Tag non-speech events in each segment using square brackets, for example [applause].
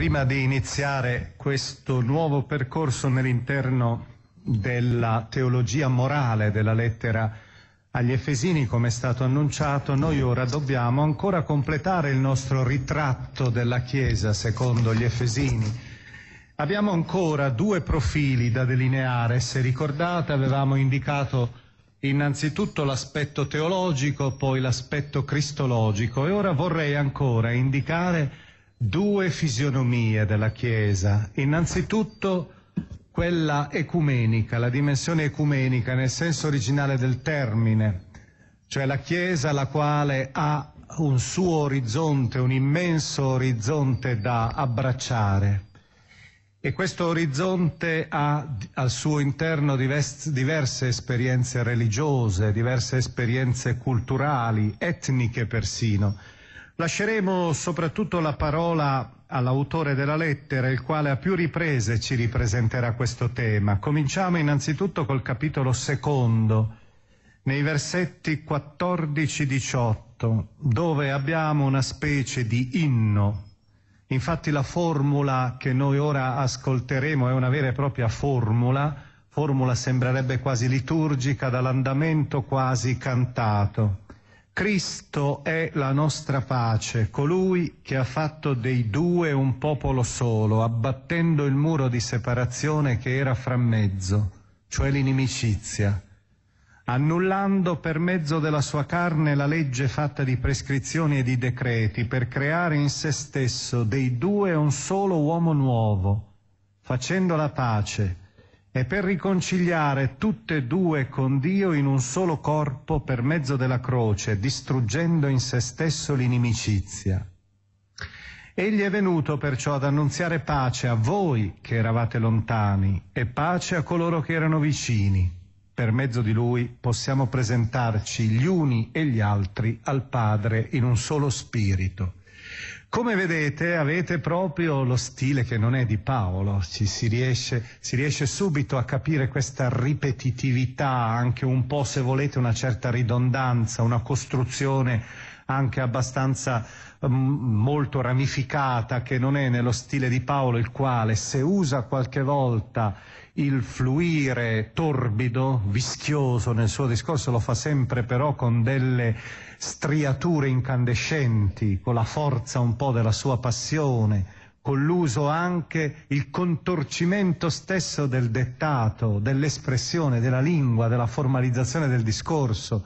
prima di iniziare questo nuovo percorso nell'interno della teologia morale della lettera agli Efesini, come è stato annunciato, noi ora dobbiamo ancora completare il nostro ritratto della Chiesa secondo gli Efesini. Abbiamo ancora due profili da delineare, se ricordate avevamo indicato innanzitutto l'aspetto teologico, poi l'aspetto cristologico e ora vorrei ancora indicare due fisionomie della Chiesa. Innanzitutto quella ecumenica, la dimensione ecumenica nel senso originale del termine, cioè la Chiesa la quale ha un suo orizzonte, un immenso orizzonte da abbracciare. E questo orizzonte ha al suo interno diverse esperienze religiose, diverse esperienze culturali, etniche persino. Lasceremo soprattutto la parola all'autore della lettera, il quale a più riprese ci ripresenterà questo tema. Cominciamo innanzitutto col capitolo secondo, nei versetti 14-18, dove abbiamo una specie di inno. Infatti la formula che noi ora ascolteremo è una vera e propria formula, formula sembrerebbe quasi liturgica, dall'andamento quasi cantato. Cristo è la nostra pace, colui che ha fatto dei due un popolo solo, abbattendo il muro di separazione che era fra mezzo, cioè l'inimicizia, annullando per mezzo della sua carne la legge fatta di prescrizioni e di decreti, per creare in se stesso dei due un solo uomo nuovo, facendo la pace e per riconciliare tutte e due con Dio in un solo corpo per mezzo della croce, distruggendo in se stesso l'inimicizia. Egli è venuto perciò ad annunziare pace a voi che eravate lontani e pace a coloro che erano vicini. Per mezzo di lui possiamo presentarci gli uni e gli altri al Padre in un solo spirito. Come vedete avete proprio lo stile che non è di Paolo, Ci, si, riesce, si, riesce, subito a capire questa ripetitività, anche un po' se volete una certa ridondanza, una costruzione anche abbastanza mm, molto ramificata che non è nello stile di Paolo il quale se usa qualche volta il fluire torbido, vischioso nel suo discorso, lo fa sempre però con delle striature incandescenti, con la forza un po' della sua passione, con l'uso anche il contorcimento stesso del dettato, dell'espressione, della lingua, della formalizzazione del discorso.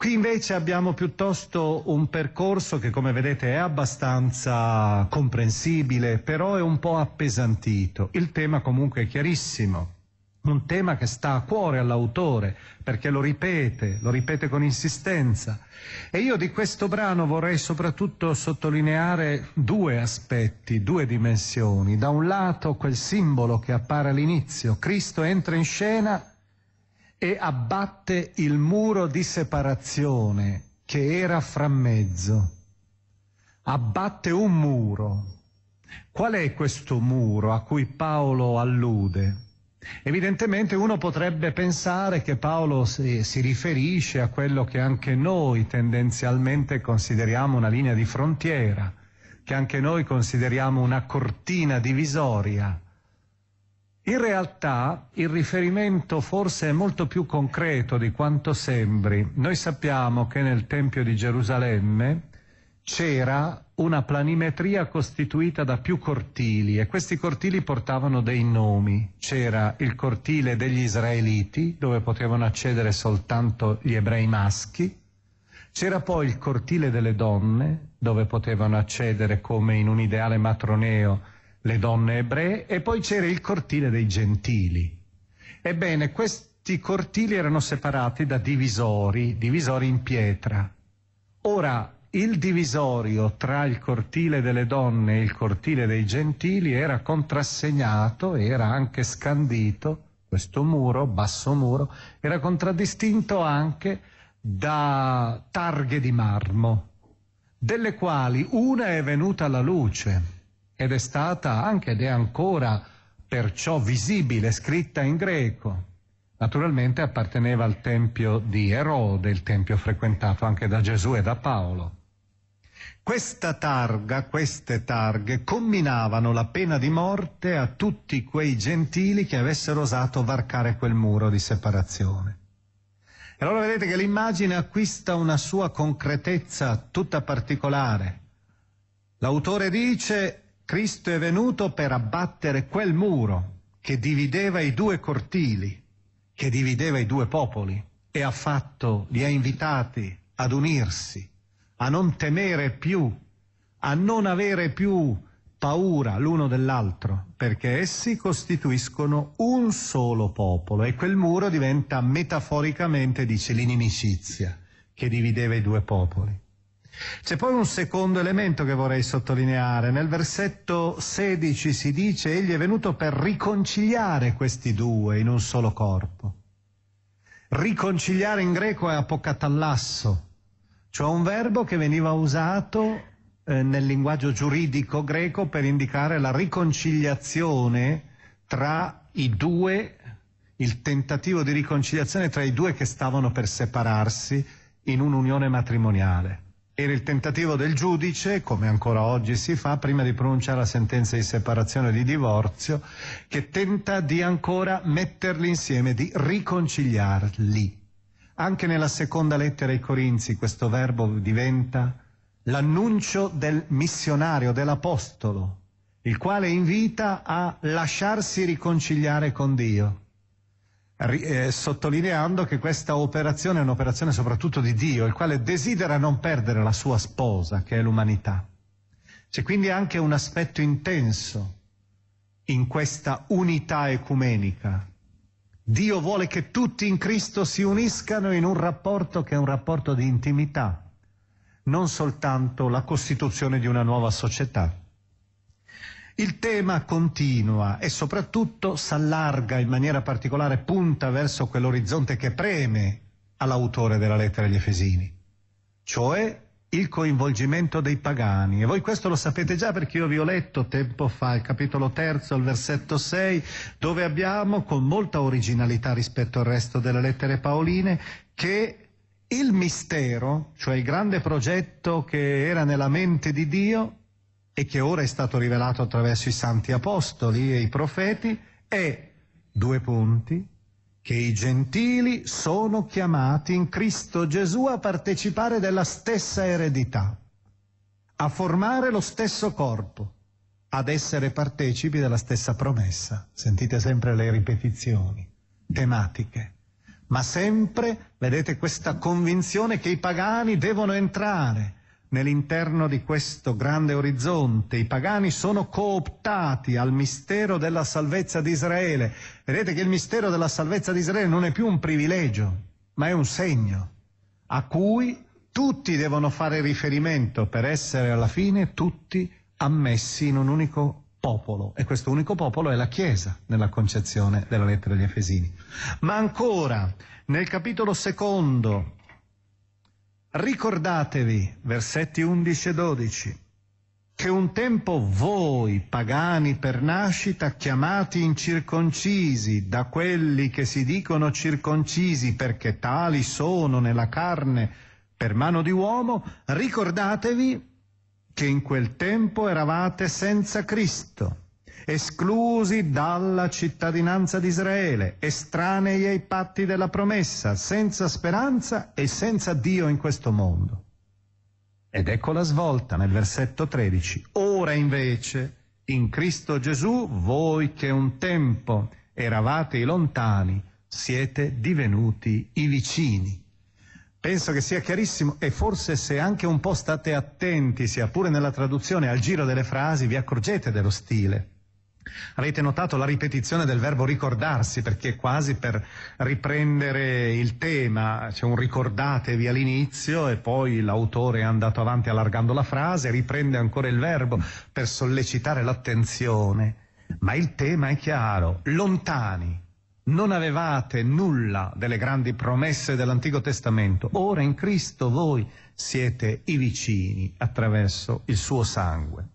Qui invece abbiamo piuttosto un percorso che come vedete è abbastanza comprensibile, però è un po' appesantito. Il tema comunque è chiarissimo, un tema che sta a cuore all'autore, perché lo ripete, lo ripete con insistenza. E io di questo brano vorrei soprattutto sottolineare due aspetti, due dimensioni. Da un lato quel simbolo che appare all'inizio, Cristo entra in scena e abbatte il muro di separazione che era fra mezzo. Abbatte un muro. Qual è questo muro a cui Paolo allude? Evidentemente uno potrebbe pensare che Paolo si, si, riferisce a quello che anche noi tendenzialmente consideriamo una linea di frontiera, che anche noi consideriamo una cortina divisoria in realtà il riferimento forse è molto più concreto di quanto sembri. Noi sappiamo che nel Tempio di Gerusalemme c'era una planimetria costituita da più cortili e questi cortili portavano dei nomi. C'era il cortile degli israeliti dove potevano accedere soltanto gli ebrei maschi, c'era poi il cortile delle donne dove potevano accedere come in un ideale matroneo le donne ebree e poi c'era il cortile dei gentili. Ebbene, questi cortili erano separati da divisori, divisori in pietra. Ora, il divisorio tra il cortile delle donne e il cortile dei gentili era contrassegnato, era anche scandito, questo muro, basso muro, era contraddistinto anche da targhe di marmo, delle quali una è venuta alla luce ed è stata anche ed è ancora perciò visibile, scritta in greco. Naturalmente apparteneva al tempio di Erode, il tempio frequentato anche da Gesù e da Paolo. Questa targa, queste targhe, comminavano la pena di morte a tutti quei gentili che avessero osato varcare quel muro di separazione. E allora vedete che l'immagine acquista una sua concretezza tutta particolare. L'autore dice Cristo è venuto per abbattere quel muro che divideva i due cortili, che divideva i due popoli, e ha fatto, li ha invitati ad unirsi, a non temere più, a non avere più paura l'uno dell'altro, perché essi costituiscono un solo popolo e quel muro diventa metaforicamente, dice, l'inimicizia che divideva i due popoli. C'è poi un secondo elemento che vorrei sottolineare. Nel versetto 16 si dice egli è venuto per riconciliare questi due in un solo corpo. Riconciliare in greco è apocatallasso, cioè un verbo che veniva usato eh, nel linguaggio giuridico greco per indicare la riconciliazione tra i due, il tentativo di riconciliazione tra i due che stavano per separarsi in un'unione matrimoniale. Era il tentativo del giudice, come ancora oggi si fa, prima di pronunciare la sentenza di separazione e di divorzio, che tenta di ancora metterli insieme, di riconciliarli. Anche nella seconda lettera ai Corinzi questo verbo diventa l'annuncio del missionario, dell'apostolo, il quale invita a lasciarsi riconciliare con Dio eh, sottolineando che questa operazione è un'operazione soprattutto di Dio, il quale desidera non perdere la sua sposa, che è l'umanità. C'è quindi anche un aspetto intenso in questa unità ecumenica. Dio vuole che tutti in Cristo si uniscano in un rapporto che è un rapporto di intimità, non soltanto la costituzione di una nuova società. Il tema continua e soprattutto s'allarga in maniera particolare, punta verso quell'orizzonte che preme all'autore della lettera agli Efesini, cioè il coinvolgimento dei pagani. E voi questo lo sapete già perché io vi ho letto tempo fa il capitolo terzo, il versetto 6, dove abbiamo con molta originalità rispetto al resto delle lettere paoline che il mistero, cioè il grande progetto che era nella mente di Dio, e che ora è stato rivelato attraverso i santi apostoli e i profeti, è, due punti, che i gentili sono chiamati in Cristo Gesù a partecipare della stessa eredità, a formare lo stesso corpo, ad essere partecipi della stessa promessa. Sentite sempre le ripetizioni tematiche, ma sempre, vedete, questa convinzione che i pagani devono entrare Nell'interno di questo grande orizzonte i pagani sono cooptati al mistero della salvezza di Israele. Vedete che il mistero della salvezza di Israele non è più un privilegio, ma è un segno a cui tutti devono fare riferimento per essere alla fine tutti ammessi in un unico popolo e questo unico popolo è la Chiesa nella concezione della lettera degli Efesini. Ma ancora nel capitolo secondo Ricordatevi, versetti 11 e 12, che un tempo voi, pagani per nascita, chiamati incirconcisi da quelli che si dicono circoncisi perché tali sono nella carne per mano di uomo, ricordatevi che in quel tempo eravate senza Cristo esclusi dalla cittadinanza di Israele, estranei ai patti della promessa, senza speranza e senza Dio in questo mondo. Ed ecco la svolta nel versetto 13. Ora invece, in Cristo Gesù, voi che un tempo eravate i lontani, siete divenuti i vicini. Penso che sia chiarissimo e forse se anche un po' state attenti, sia pure nella traduzione, al giro delle frasi, vi accorgete dello stile Avete notato la ripetizione del verbo ricordarsi perché quasi per riprendere il tema c'è un ricordatevi all'inizio e poi l'autore è andato avanti allargando la frase, riprende ancora il verbo per sollecitare l'attenzione. Ma il tema è chiaro, lontani. Non avevate nulla delle grandi promesse dell'Antico Testamento, ora in Cristo voi siete i vicini attraverso il suo sangue.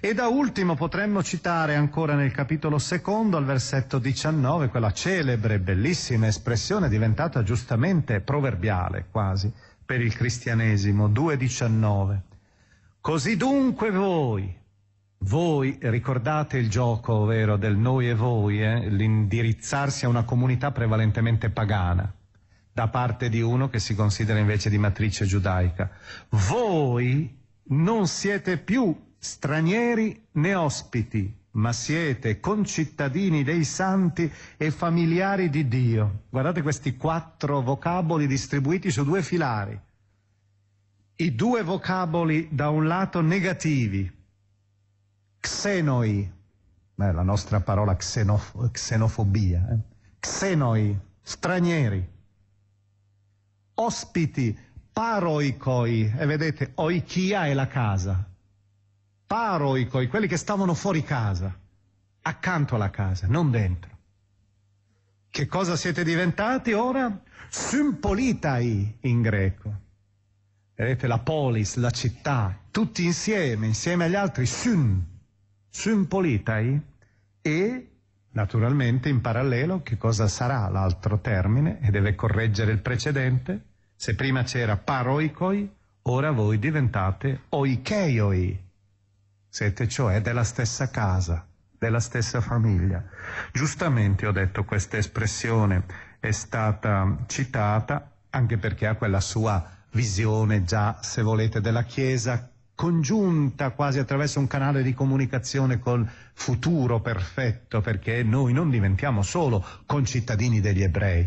E da ultimo potremmo citare ancora nel capitolo secondo, al versetto 19, quella celebre, bellissima espressione diventata giustamente proverbiale quasi per il cristianesimo, 2.19. Così dunque voi, voi ricordate il gioco, ovvero del noi e voi, eh? l'indirizzarsi a una comunità prevalentemente pagana da parte di uno che si considera invece di matrice giudaica. Voi non siete più stranieri né ospiti, ma siete concittadini dei santi e familiari di Dio. Guardate questi quattro vocaboli distribuiti su due filari. I due vocaboli da un lato negativi, xenoi, beh, la nostra parola xenof- xenofobia, eh? xenoi, stranieri, ospiti, paroikoi, e vedete, oichia è la casa, paroicoi, quelli che stavano fuori casa, accanto alla casa, non dentro. Che cosa siete diventati ora? Sympolitai in greco. Vedete la polis, la città, tutti insieme, insieme agli altri, syn, sympolitai e naturalmente in parallelo che cosa sarà l'altro termine e deve correggere il precedente? Se prima c'era paroicoi, ora voi diventate oikeioi, siete cioè della stessa casa, della stessa famiglia. Giustamente ho detto questa espressione è stata citata anche perché ha quella sua visione già, se volete, della Chiesa congiunta quasi attraverso un canale di comunicazione col futuro perfetto, perché noi non diventiamo solo concittadini degli ebrei,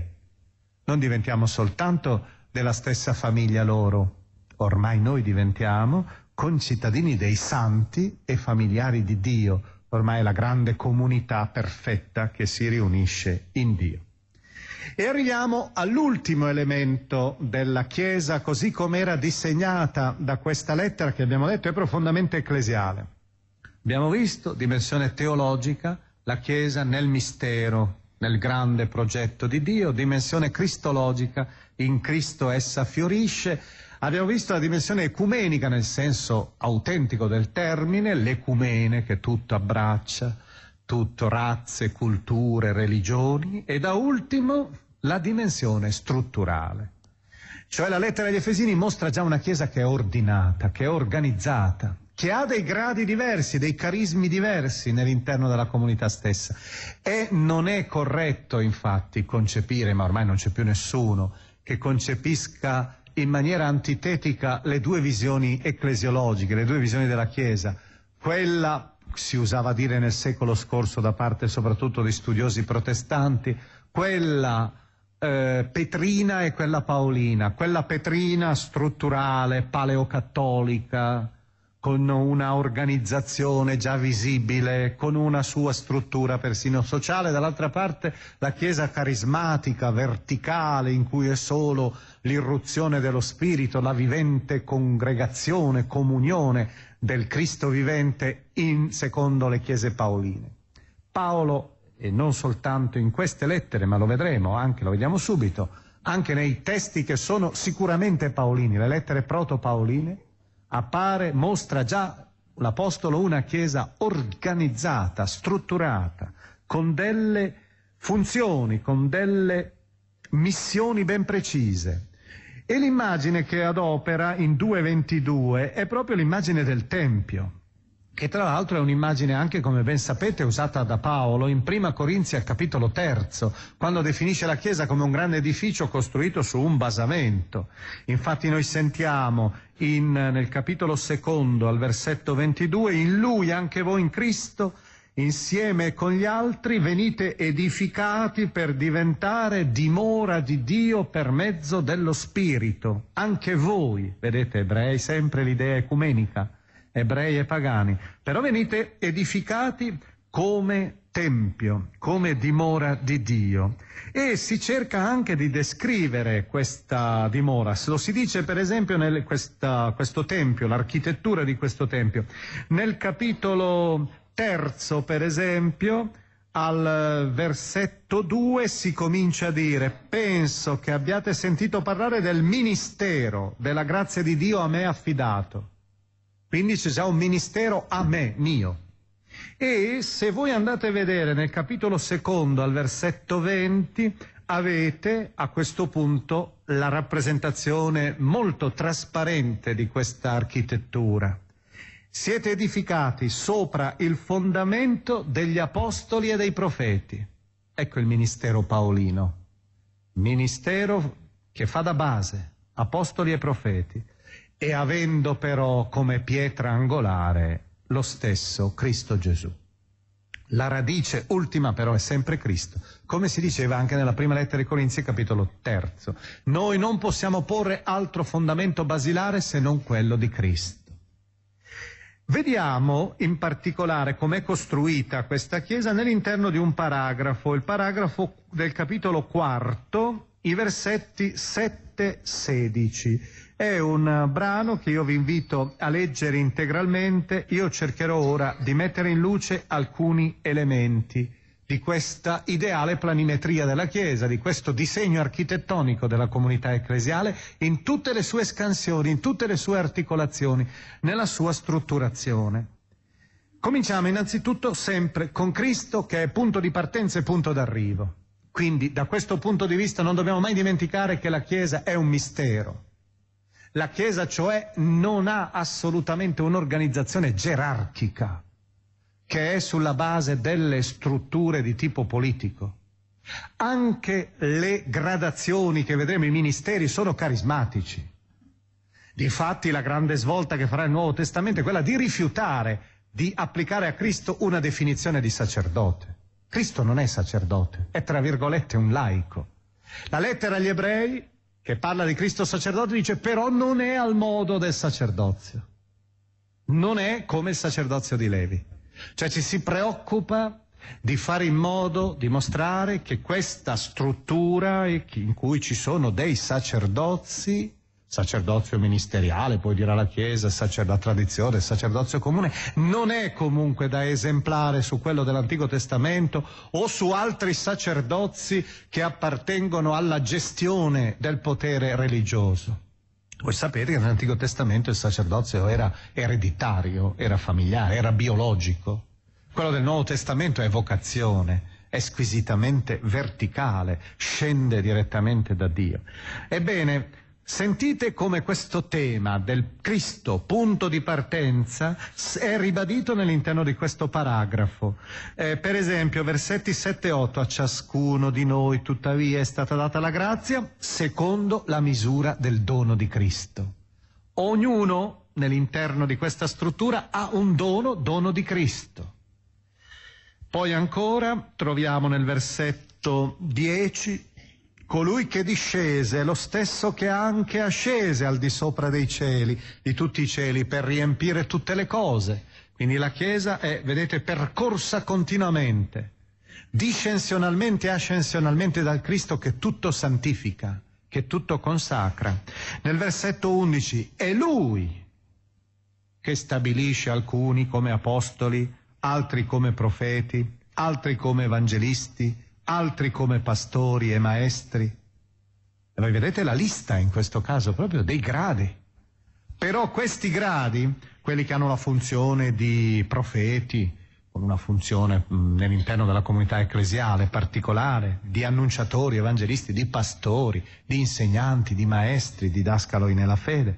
non diventiamo soltanto della stessa famiglia loro, ormai noi diventiamo concittadini dei santi e familiari di Dio, ormai la grande comunità perfetta che si riunisce in Dio. E arriviamo all'ultimo elemento della Chiesa, così come era disegnata da questa lettera che abbiamo detto è profondamente ecclesiale. Abbiamo visto dimensione teologica, la Chiesa nel mistero, nel grande progetto di Dio, dimensione cristologica, in Cristo essa fiorisce, Abbiamo visto la dimensione ecumenica nel senso autentico del termine, l'ecumene che tutto abbraccia, tutto razze, culture, religioni e da ultimo la dimensione strutturale. Cioè la lettera agli Efesini mostra già una Chiesa che è ordinata, che è organizzata, che ha dei gradi diversi, dei carismi diversi nell'interno della comunità stessa. E non è corretto, infatti, concepire, ma ormai non c'è più nessuno, che concepisca in maniera antitetica le due visioni ecclesiologiche, le due visioni della Chiesa, quella si usava dire nel secolo scorso da parte soprattutto di studiosi protestanti, quella eh, petrina e quella paolina, quella petrina strutturale, paleocattolica, con una organizzazione già visibile, con una sua struttura persino sociale, dall'altra parte la Chiesa carismatica, verticale, in cui è solo l'irruzione dello Spirito, la vivente congregazione, comunione del Cristo vivente in, secondo le Chiese paoline. Paolo, e non soltanto in queste lettere, ma lo vedremo anche, lo vediamo subito, anche nei testi che sono sicuramente paolini, le lettere proto-paoline, appare, mostra già l'Apostolo una Chiesa organizzata, strutturata, con delle funzioni, con delle missioni ben precise. E l'immagine che adopera in 2.22 è proprio l'immagine del Tempio che tra l'altro è un'immagine anche, come ben sapete, usata da Paolo in Prima Corinzia capitolo terzo, quando definisce la Chiesa come un grande edificio costruito su un basamento. Infatti noi sentiamo in, nel capitolo secondo al versetto 22, in Lui anche voi in Cristo, insieme con gli altri, venite edificati per diventare dimora di Dio per mezzo dello Spirito. Anche voi, vedete ebrei, sempre l'idea ecumenica ebrei e pagani, però venite edificati come tempio, come dimora di Dio. E si cerca anche di descrivere questa dimora. Lo si dice per esempio nel questa, questo tempio, l'architettura di questo tempio. Nel capitolo terzo, per esempio, al versetto 2 si comincia a dire penso che abbiate sentito parlare del ministero della grazia di Dio a me affidato. Quindi c'è già un ministero a me, mio. E se voi andate a vedere nel capitolo secondo al versetto 20, avete a questo punto la rappresentazione molto trasparente di questa architettura. Siete edificati sopra il fondamento degli apostoli e dei profeti. Ecco il ministero paolino. Ministero che fa da base apostoli e profeti e avendo però come pietra angolare lo stesso Cristo Gesù. La radice ultima però è sempre Cristo, come si diceva anche nella prima lettera di Corinzi capitolo terzo. Noi non possiamo porre altro fondamento basilare se non quello di Cristo. Vediamo in particolare com'è costruita questa Chiesa nell'interno di un paragrafo, il paragrafo del capitolo quarto, i versetti 7-16 è un eh, brano che io vi invito a leggere integralmente, io cercherò ora di mettere in luce alcuni elementi di questa ideale planimetria della Chiesa, di questo disegno architettonico della comunità ecclesiale in tutte le sue scansioni, in tutte le sue articolazioni, nella sua strutturazione. Cominciamo innanzitutto sempre con Cristo che è punto di partenza e punto d'arrivo. Quindi da questo punto di vista non dobbiamo mai dimenticare che la Chiesa è un mistero. La Chiesa cioè non ha assolutamente un'organizzazione gerarchica che è sulla base delle strutture di tipo politico. Anche le gradazioni che vedremo, i ministeri sono carismatici. Difatti la grande svolta che farà il Nuovo Testamento è quella di rifiutare di applicare a Cristo una definizione di sacerdote. Cristo non è sacerdote, è tra virgolette un laico. La lettera agli ebrei che parla di Cristo sacerdote dice però non è al modo del sacerdozio, non è come il sacerdozio di Levi. Cioè ci si preoccupa di fare in modo di mostrare che questa struttura in cui ci sono dei sacerdozi sacerdozio ministeriale, poi dirà la Chiesa, sacer- la tradizione, sacerdozio comune, non è comunque da esemplare su quello dell'Antico Testamento o su altri sacerdozi che appartengono alla gestione del potere religioso. Voi sapete che nell'Antico Testamento il sacerdozio era ereditario, era familiare, era biologico. Quello del Nuovo Testamento è vocazione, è squisitamente verticale, scende direttamente da Dio. Ebbene, Sentite come questo tema del Cristo, punto di partenza, è ribadito nell'interno di questo paragrafo. Eh, per esempio, versetti 7 e 8, a ciascuno di noi tuttavia è stata data la grazia secondo la misura del dono di Cristo. Ognuno nell'interno di questa struttura ha un dono, dono di Cristo. Poi ancora troviamo nel versetto 10 colui che discese, è lo stesso che anche ascese al di sopra dei cieli, di tutti i cieli, per riempire tutte le cose. Quindi la Chiesa è, vedete, percorsa continuamente, discensionalmente e ascensionalmente dal Cristo che tutto santifica, che tutto consacra. Nel versetto 11 è Lui che stabilisce alcuni come apostoli, altri come profeti, altri come evangelisti, altri come pastori e maestri. E voi vedete la lista in questo caso proprio dei gradi. Però questi gradi, quelli che hanno la funzione di profeti, con una funzione mm, nell'interno della comunità ecclesiale particolare, di annunciatori, evangelisti, di pastori, di insegnanti, di maestri, di dascaloi nella fede.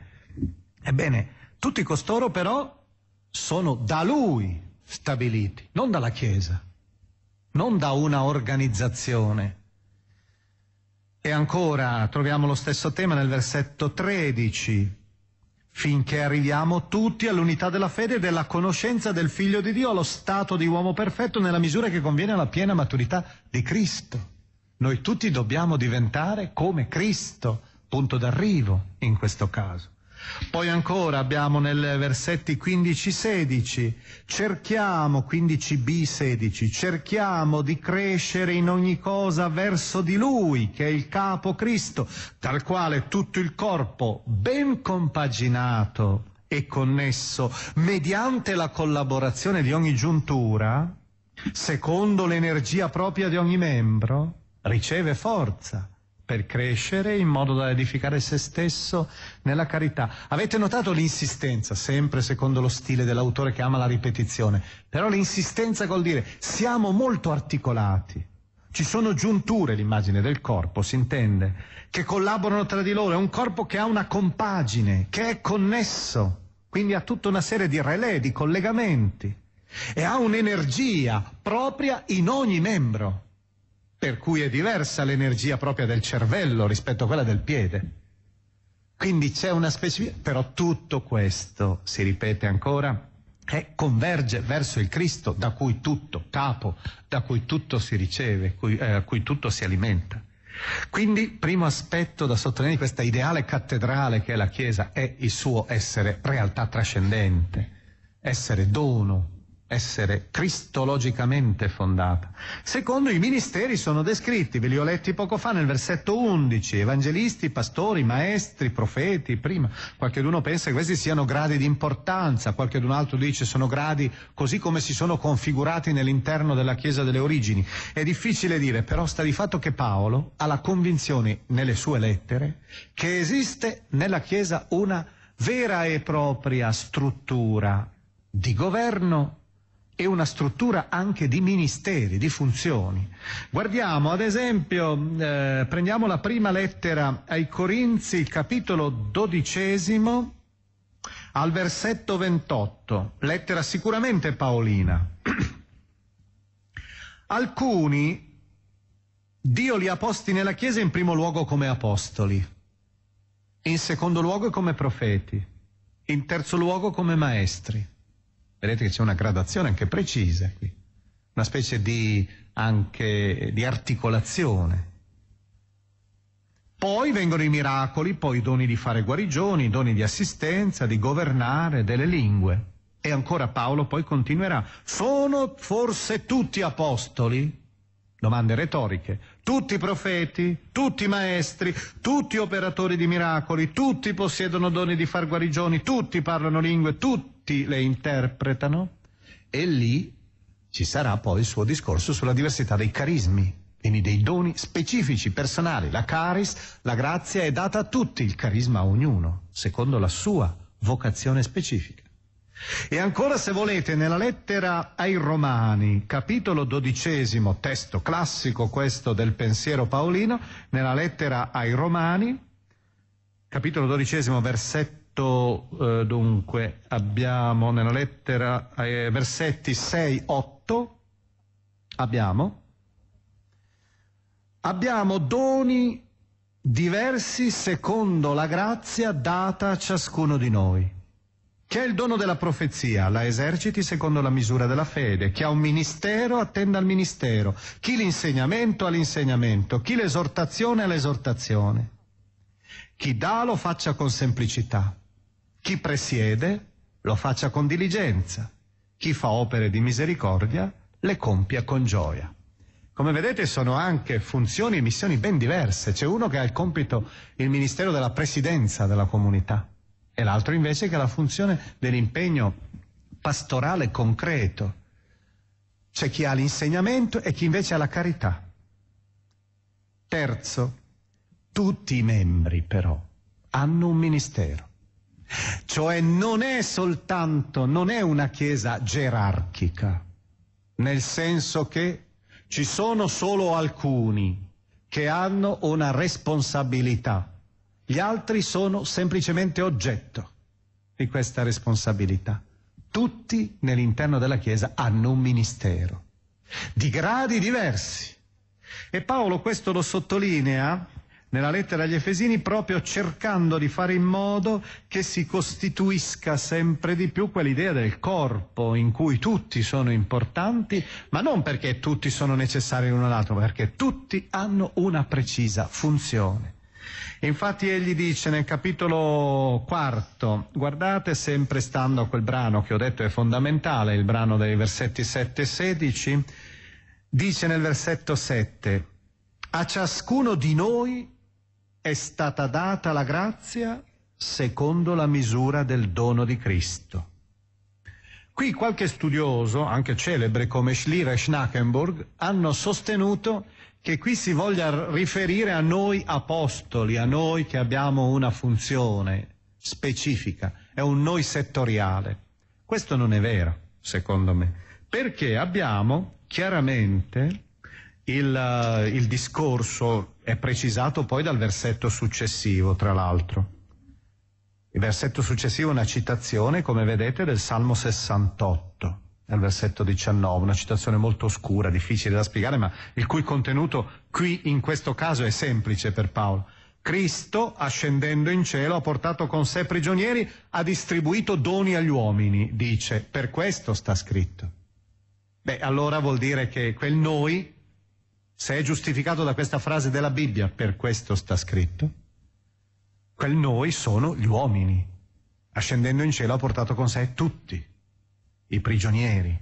Ebbene, tutti costoro però sono da lui stabiliti, non dalla Chiesa non da una organizzazione. E ancora troviamo lo stesso tema nel versetto 13, finché arriviamo tutti all'unità della fede e della conoscenza del Figlio di Dio, allo stato di uomo perfetto nella misura che conviene alla piena maturità di Cristo. Noi tutti dobbiamo diventare come Cristo, punto d'arrivo in questo caso. Poi ancora abbiamo nel versetti 15-16, cerchiamo, 15b-16, cerchiamo di crescere in ogni cosa verso di Lui, che è il capo Cristo, dal quale tutto il corpo, ben compaginato e connesso, mediante la collaborazione di ogni giuntura, secondo l'energia propria di ogni membro, riceve forza per crescere in modo da edificare se stesso nella carità. Avete notato l'insistenza, sempre secondo lo stile dell'autore che ama la ripetizione, però l'insistenza vuol dire siamo molto articolati. Ci sono giunture, l'immagine del corpo, si intende, che collaborano tra di loro. È un corpo che ha una compagine, che è connesso, quindi ha tutta una serie di relè, di collegamenti e ha un'energia propria in ogni membro per cui è diversa l'energia propria del cervello rispetto a quella del piede. Quindi c'è una specifica, però tutto questo, si ripete ancora, eh, converge verso il Cristo da cui tutto, capo, da cui tutto si riceve, cui, eh, a cui tutto si alimenta. Quindi, primo aspetto da sottolineare di questa ideale cattedrale che è la Chiesa è il suo essere realtà trascendente, essere dono, essere cristologicamente fondata. Secondo i ministeri sono descritti, ve li ho letti poco fa nel versetto 11, evangelisti, pastori, maestri, profeti, prima. Qualcheduno pensa che questi siano gradi di importanza, qualchedun altro dice sono gradi così come si sono configurati nell'interno della Chiesa delle origini. È difficile dire, però sta di fatto che Paolo ha la convinzione nelle sue lettere che esiste nella Chiesa una vera e propria struttura di governo e una struttura anche di ministeri, di funzioni. Guardiamo ad esempio, eh, prendiamo la prima lettera ai Corinzi, il capitolo dodicesimo, al versetto 28, lettera sicuramente paolina. [clears throat] Alcuni Dio li ha posti nella Chiesa in primo luogo come apostoli, in secondo luogo come profeti, in terzo luogo come maestri, Vedete che c'è una gradazione anche precisa qui, una specie di, anche, di articolazione. Poi vengono i miracoli, poi i doni di fare guarigioni, i doni di assistenza, di governare, delle lingue. E ancora Paolo poi continuerà. Sono forse tutti apostoli? Domande retoriche. Tutti profeti, tutti maestri, tutti operatori di miracoli, tutti possiedono doni di far guarigioni, tutti parlano lingue, tutti tutti le interpretano e lì ci sarà poi il suo discorso sulla diversità dei carismi, quindi dei doni specifici, personali. La caris, la grazia è data a tutti, il carisma a ognuno, secondo la sua vocazione specifica. E ancora, se volete, nella lettera ai Romani, capitolo dodicesimo, testo classico questo del pensiero paolino, nella lettera ai Romani, capitolo dodicesimo, versetto detto eh, dunque, abbiamo nella lettera eh, versetti 6, 8, abbiamo, abbiamo doni diversi secondo la grazia data a ciascuno di noi. Chi ha il dono della profezia la eserciti secondo la misura della fede. Chi ha un ministero attenda al ministero. Chi l'insegnamento all'insegnamento. Chi l'esortazione all'esortazione. Chi dà lo faccia con semplicità. Chi presiede lo faccia con diligenza, chi fa opere di misericordia le compia con gioia. Come vedete sono anche funzioni e missioni ben diverse. C'è uno che ha il compito, il ministero della presidenza della comunità e l'altro invece che ha la funzione dell'impegno pastorale concreto. C'è chi ha l'insegnamento e chi invece ha la carità. Terzo, tutti i membri però hanno un ministero. Cioè non è soltanto, non è una chiesa gerarchica, nel senso che ci sono solo alcuni che hanno una responsabilità, gli altri sono semplicemente oggetto di questa responsabilità. Tutti nell'interno della Chiesa hanno un ministero, di gradi diversi. E Paolo questo lo sottolinea nella lettera agli Efesini proprio cercando di fare in modo che si costituisca sempre di più quell'idea del corpo in cui tutti sono importanti, ma non perché tutti sono necessari l'uno all'altro, ma perché tutti hanno una precisa funzione. Infatti egli dice nel capitolo quarto, guardate sempre stando a quel brano che ho detto è fondamentale, il brano dei versetti 7 e 16, dice nel versetto 7, a ciascuno di noi è stata data la grazia secondo la misura del dono di Cristo. Qui qualche studioso, anche celebre come Schlier e Schnackenburg, hanno sostenuto che qui si voglia riferire a noi apostoli, a noi che abbiamo una funzione specifica, è un noi settoriale. Questo non è vero, secondo me, perché abbiamo chiaramente il, eh, il discorso è precisato poi dal versetto successivo, tra l'altro. Il versetto successivo è una citazione, come vedete, del Salmo 68, nel versetto 19, una citazione molto oscura, difficile da spiegare, ma il cui contenuto qui in questo caso è semplice per Paolo. Cristo, ascendendo in cielo, ha portato con sé prigionieri, ha distribuito doni agli uomini, dice. Per questo sta scritto. Beh, allora vuol dire che quel noi se è giustificato da questa frase della Bibbia, per questo sta scritto, quel noi sono gli uomini. Ascendendo in cielo ha portato con sé tutti, i prigionieri,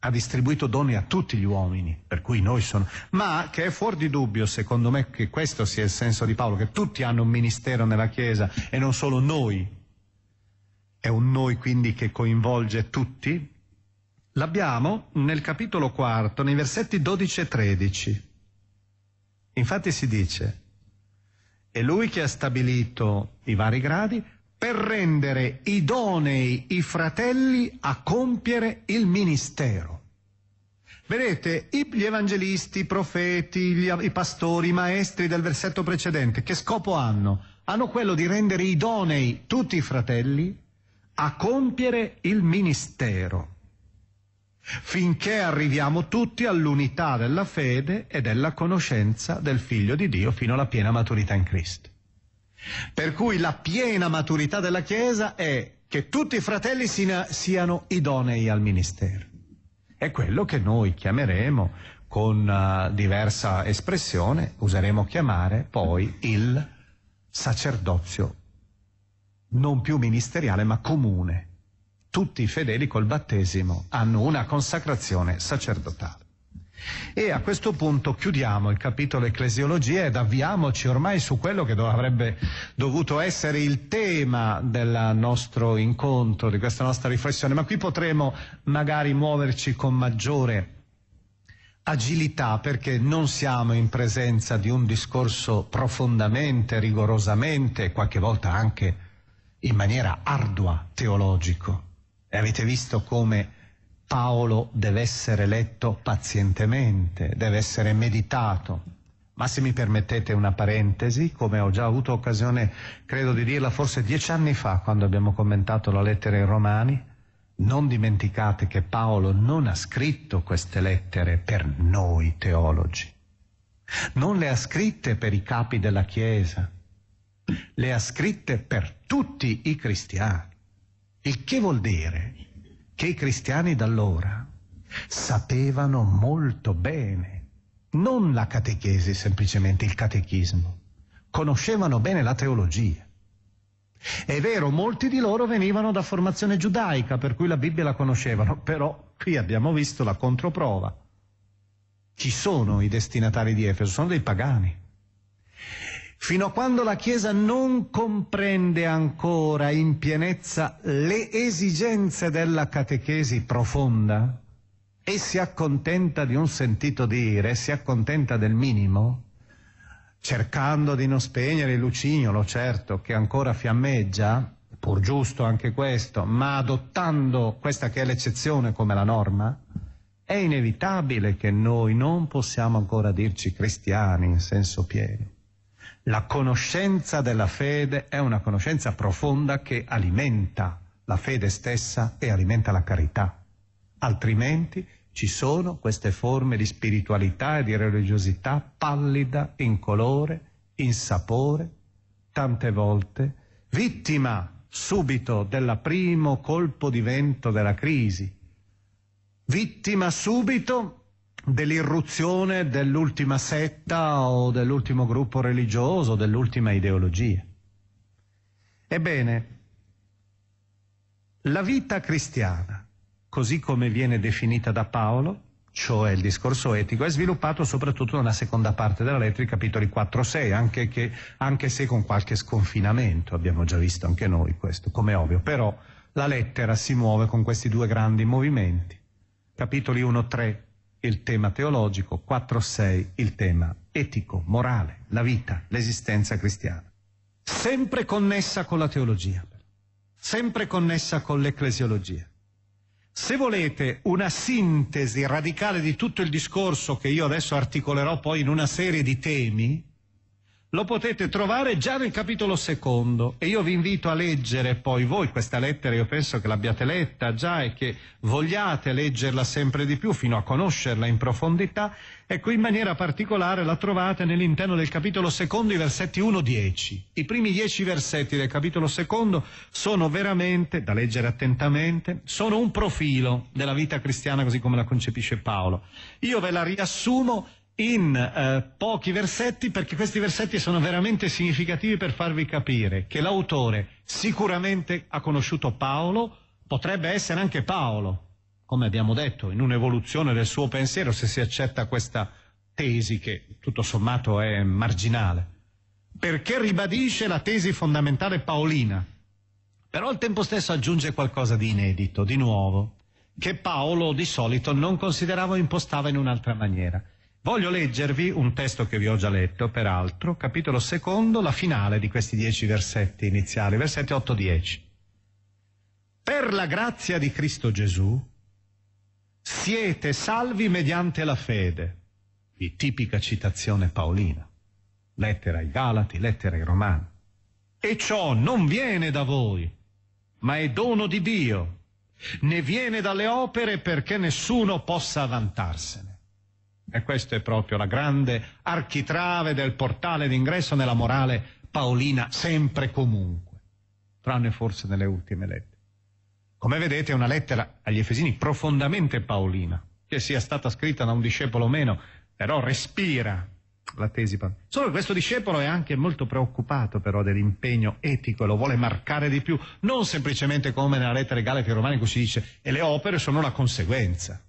ha distribuito doni a tutti gli uomini, per cui noi sono... Ma che è fuori di dubbio, secondo me, che questo sia il senso di Paolo, che tutti hanno un ministero nella Chiesa e non solo noi. È un noi quindi che coinvolge tutti, L'abbiamo nel capitolo quarto, nei versetti 12 e 13. Infatti si dice, è lui che ha stabilito i vari gradi per rendere idonei i fratelli a compiere il ministero. Vedete, gli evangelisti, i profeti, gli, i pastori, i maestri del versetto precedente, che scopo hanno? Hanno quello di rendere idonei tutti i fratelli a compiere il ministero finché arriviamo tutti all'unità della fede e della conoscenza del Figlio di Dio fino alla piena maturità in Cristo. Per cui la piena maturità della Chiesa è che tutti i fratelli siano idonei al ministero. È quello che noi chiameremo con eh, diversa espressione, useremo chiamare poi il sacerdozio non più ministeriale ma comune tutti i fedeli col battesimo hanno una consacrazione sacerdotale. E a questo punto chiudiamo il capitolo ecclesiologia ed avviamoci ormai su quello che avrebbe dovuto essere il tema del nostro incontro, di questa nostra riflessione, ma qui potremo magari muoverci con maggiore agilità perché non siamo in presenza di un discorso profondamente, rigorosamente, qualche volta anche in maniera ardua teologico e avete visto come Paolo deve essere letto pazientemente, deve essere meditato. Ma se mi permettete una parentesi, come ho già avuto occasione, credo di dirla forse dieci anni fa, quando abbiamo commentato la lettera ai Romani, non dimenticate che Paolo non ha scritto queste lettere per noi teologi, non le ha scritte per i capi della Chiesa, le ha scritte per tutti i cristiani. Il che vuol dire che i cristiani d'allora sapevano molto bene, non la catechesi semplicemente, il catechismo, conoscevano bene la teologia. È vero, molti di loro venivano da formazione giudaica, per cui la Bibbia la conoscevano, però qui abbiamo visto la controprova. Chi sono i destinatari di Efeso? Sono dei pagani fino a quando la Chiesa non comprende ancora in pienezza le esigenze della catechesi profonda e si accontenta di un sentito dire, si accontenta del minimo, cercando di non spegnere il lucignolo, certo, che ancora fiammeggia, pur giusto anche questo, ma adottando questa che è l'eccezione come la norma, è inevitabile che noi non possiamo ancora dirci cristiani in senso pieno. La conoscenza della fede è una conoscenza profonda che alimenta la fede stessa e alimenta la carità. Altrimenti ci sono queste forme di spiritualità e di religiosità pallida, incolore, insapore, tante volte vittima subito del primo colpo di vento della crisi, vittima subito dell'irruzione dell'ultima setta o dell'ultimo gruppo religioso, dell'ultima ideologia. Ebbene, la vita cristiana, così come viene definita da Paolo, cioè il discorso etico, è sviluppato soprattutto nella seconda parte della lettera, i capitoli 4-6, anche, che, anche se con qualche sconfinamento, abbiamo già visto anche noi questo, come ovvio, però la lettera si muove con questi due grandi movimenti. Capitoli 1 il tema teologico, 4.6 il tema etico, morale, la vita, l'esistenza cristiana. Sempre connessa con la teologia, sempre connessa con l'ecclesiologia. Se volete una sintesi radicale di tutto il discorso che io adesso articolerò poi in una serie di temi, lo potete trovare già nel capitolo secondo e io vi invito a leggere poi voi questa lettera, io penso che l'abbiate letta già e che vogliate leggerla sempre di più fino a conoscerla in profondità, ecco in maniera particolare la trovate nell'interno del capitolo secondo i versetti 1-10. I primi dieci versetti del capitolo secondo sono veramente, da leggere attentamente, sono un profilo della vita cristiana così come la concepisce Paolo. Io ve la riassumo in eh, pochi versetti perché questi versetti sono veramente significativi per farvi capire che l'autore sicuramente ha conosciuto Paolo, potrebbe essere anche Paolo, come abbiamo detto, in un'evoluzione del suo pensiero se si accetta questa tesi che tutto sommato è marginale, perché ribadisce la tesi fondamentale paolina, però al tempo stesso aggiunge qualcosa di inedito, di nuovo, che Paolo di solito non considerava o impostava in un'altra maniera. Voglio leggervi un testo che vi ho già letto, peraltro, capitolo secondo, la finale di questi dieci versetti iniziali, versetti 8-10. Per la grazia di Cristo Gesù siete salvi mediante la fede, di tipica citazione paolina, lettera ai Galati, lettera ai Romani. E ciò non viene da voi, ma è dono di Dio, ne viene dalle opere perché nessuno possa vantarsene. E questa è proprio la grande architrave del portale d'ingresso nella morale paolina sempre e comunque, tranne forse nelle ultime lettere. Come vedete è una lettera agli Efesini profondamente paolina, che sia stata scritta da un discepolo o meno, però respira la tesi paolina. Solo che questo discepolo è anche molto preoccupato però dell'impegno etico e lo vuole marcare di più, non semplicemente come nella lettera ai Galati Romani in cui si dice e le opere sono la conseguenza.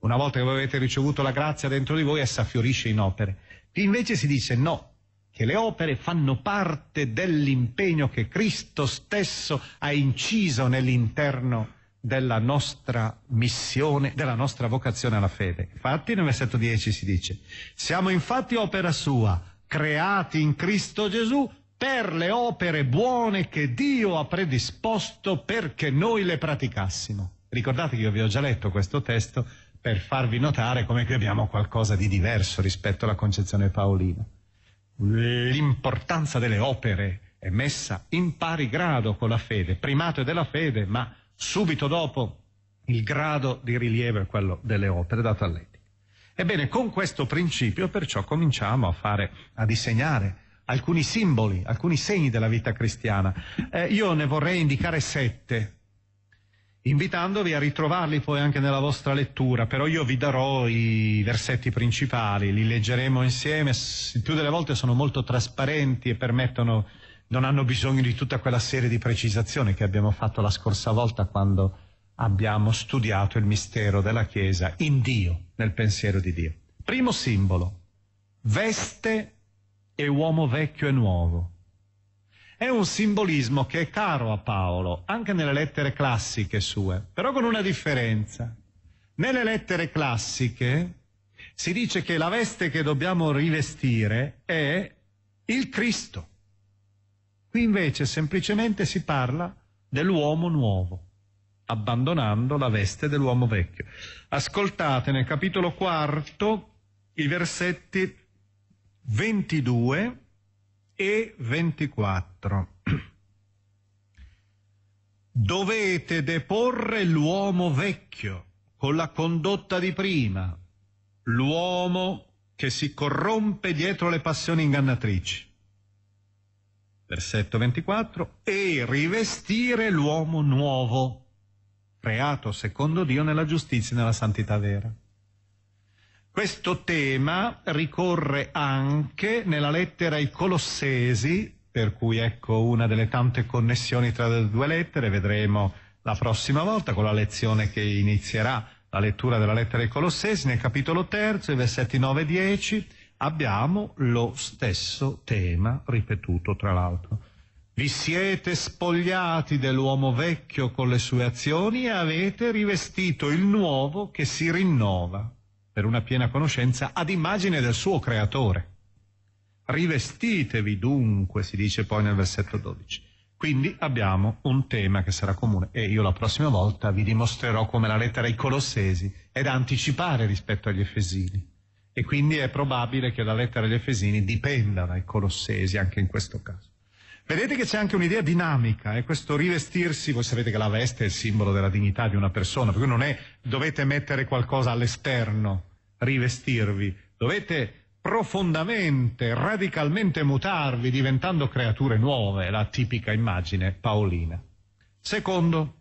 Una volta che voi avete ricevuto la grazia dentro di voi, essa fiorisce in opere. Qui invece si dice no, che le opere fanno parte dell'impegno che Cristo stesso ha inciso nell'interno della nostra missione, della nostra vocazione alla fede. Infatti nel versetto 10 si dice, siamo infatti opera sua, creati in Cristo Gesù per le opere buone che Dio ha predisposto perché noi le praticassimo. Ricordate che io vi ho già letto questo testo per farvi notare come qui abbiamo qualcosa di diverso rispetto alla concezione paolina. L'importanza delle opere è messa in pari grado con la fede, primato è della fede, ma subito dopo il grado di rilievo è quello delle opere dato all'etica. Ebbene, con questo principio perciò cominciamo a fare, a disegnare alcuni simboli, alcuni segni della vita cristiana. Eh, io ne vorrei indicare sette, invitandovi a ritrovarli poi anche nella vostra lettura, però io vi darò i versetti principali, li leggeremo insieme, il più delle volte sono molto trasparenti e permettono, non hanno bisogno di tutta quella serie di precisazioni che abbiamo fatto la scorsa volta quando abbiamo studiato il mistero della Chiesa in Dio, nel pensiero di Dio. Primo simbolo, veste e uomo vecchio e nuovo. È un simbolismo che è caro a Paolo, anche nelle lettere classiche sue, però con una differenza. Nelle lettere classiche si dice che la veste che dobbiamo rivestire è il Cristo. Qui invece semplicemente si parla dell'uomo nuovo, abbandonando la veste dell'uomo vecchio. Ascoltate nel capitolo quarto i versetti 22 e 24. [clears throat] Dovete deporre l'uomo vecchio con la condotta di prima, l'uomo che si corrompe dietro le passioni ingannatrici. Versetto 24. E rivestire l'uomo nuovo, creato secondo Dio nella giustizia e nella santità vera. Questo tema ricorre anche nella lettera ai Colossesi, per cui ecco una delle tante connessioni tra le due lettere, vedremo la prossima volta con la lezione che inizierà la lettura della lettera ai Colossesi nel capitolo terzo, i versetti 9 e 10, abbiamo lo stesso tema ripetuto tra l'altro. Vi siete spogliati dell'uomo vecchio con le sue azioni e avete rivestito il nuovo che si rinnova per una piena conoscenza ad immagine del suo creatore. Rivestitevi dunque, si dice poi nel versetto 12. Quindi abbiamo un tema che sarà comune e io la prossima volta vi dimostrerò come la lettera ai Colossesi è da anticipare rispetto agli Efesini e quindi è probabile che la lettera agli Efesini dipenda dai Colossesi anche in questo caso. Vedete che c'è anche un'idea dinamica, e eh? questo rivestirsi, voi sapete che la veste è il simbolo della dignità di una persona, per cui non è dovete mettere qualcosa all'esterno, rivestirvi, dovete profondamente, radicalmente mutarvi diventando creature nuove, la tipica immagine paolina. Secondo,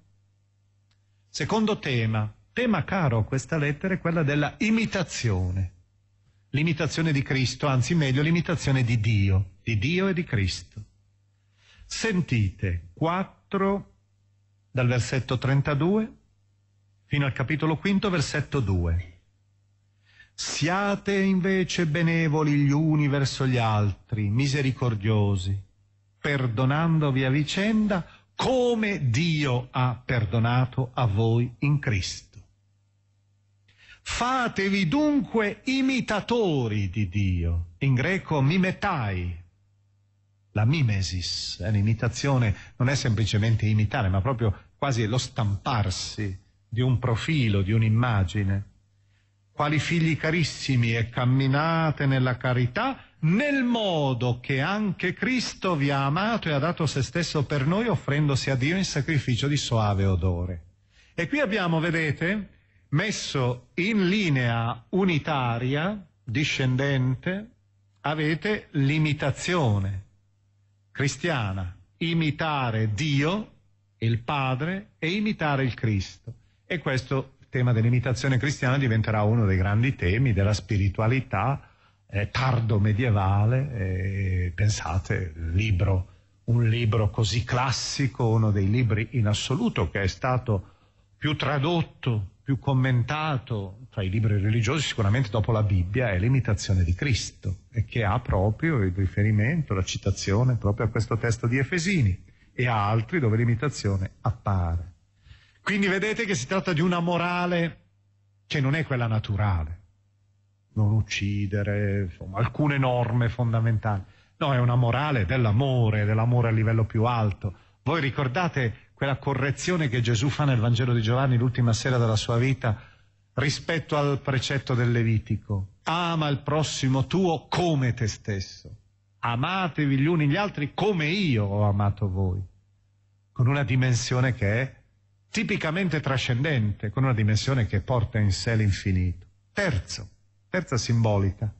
secondo tema, tema caro a questa lettera è quella della imitazione, l'imitazione di Cristo, anzi meglio l'imitazione di Dio, di Dio e di Cristo. Sentite 4 dal versetto 32 fino al capitolo 5 versetto 2. Siate invece benevoli gli uni verso gli altri, misericordiosi, perdonandovi a vicenda come Dio ha perdonato a voi in Cristo. Fatevi dunque imitatori di Dio, in greco mimetai. La mimesis è l'imitazione, non è semplicemente imitare, ma proprio quasi lo stamparsi di un profilo, di un'immagine quali figli carissimi, e camminate nella carità nel modo che anche Cristo vi ha amato e ha dato se stesso per noi offrendosi a Dio in sacrificio di soave odore. E qui abbiamo, vedete, messo in linea unitaria, discendente, avete l'imitazione cristiana, imitare Dio, il Padre, e imitare il Cristo. E questo tema dell'imitazione cristiana diventerà uno dei grandi temi della spiritualità eh, tardo medievale. Eh, pensate, libro, un libro così classico, uno dei libri in assoluto che è stato più tradotto, più commentato tra i libri religiosi, sicuramente dopo la Bibbia, è l'imitazione di Cristo e che ha proprio il riferimento, la citazione proprio a questo testo di Efesini e a altri dove l'imitazione appare. Quindi vedete che si tratta di una morale che non è quella naturale. Non uccidere, insomma, alcune norme fondamentali. No, è una morale dell'amore, dell'amore a livello più alto. Voi ricordate quella correzione che Gesù fa nel Vangelo di Giovanni l'ultima sera della sua vita rispetto al precetto del Levitico? Ama il prossimo tuo come te stesso. Amatevi gli uni gli altri come io ho amato voi. Con una dimensione che è tipicamente trascendente, con una dimensione che porta in sé l'infinito. Terzo, terza simbolica,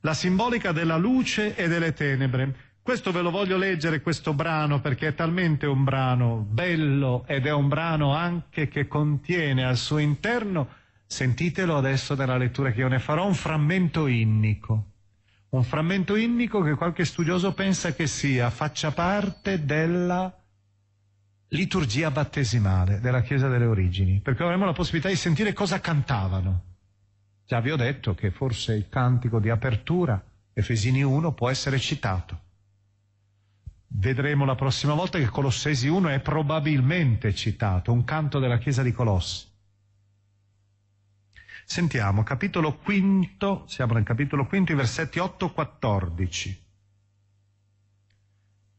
la simbolica della luce e delle tenebre. Questo ve lo voglio leggere, questo brano, perché è talmente un brano bello ed è un brano anche che contiene al suo interno, sentitelo adesso nella lettura che io ne farò, un frammento innico. Un frammento innico che qualche studioso pensa che sia, faccia parte della liturgia battesimale della Chiesa delle origini, perché avremo la possibilità di sentire cosa cantavano. Già vi ho detto che forse il cantico di apertura, Efesini 1, può essere citato. Vedremo la prossima volta che Colossesi 1 è probabilmente citato, un canto della Chiesa di Colossi. Sentiamo, capitolo quinto, siamo nel capitolo quinto, i versetti 8-14.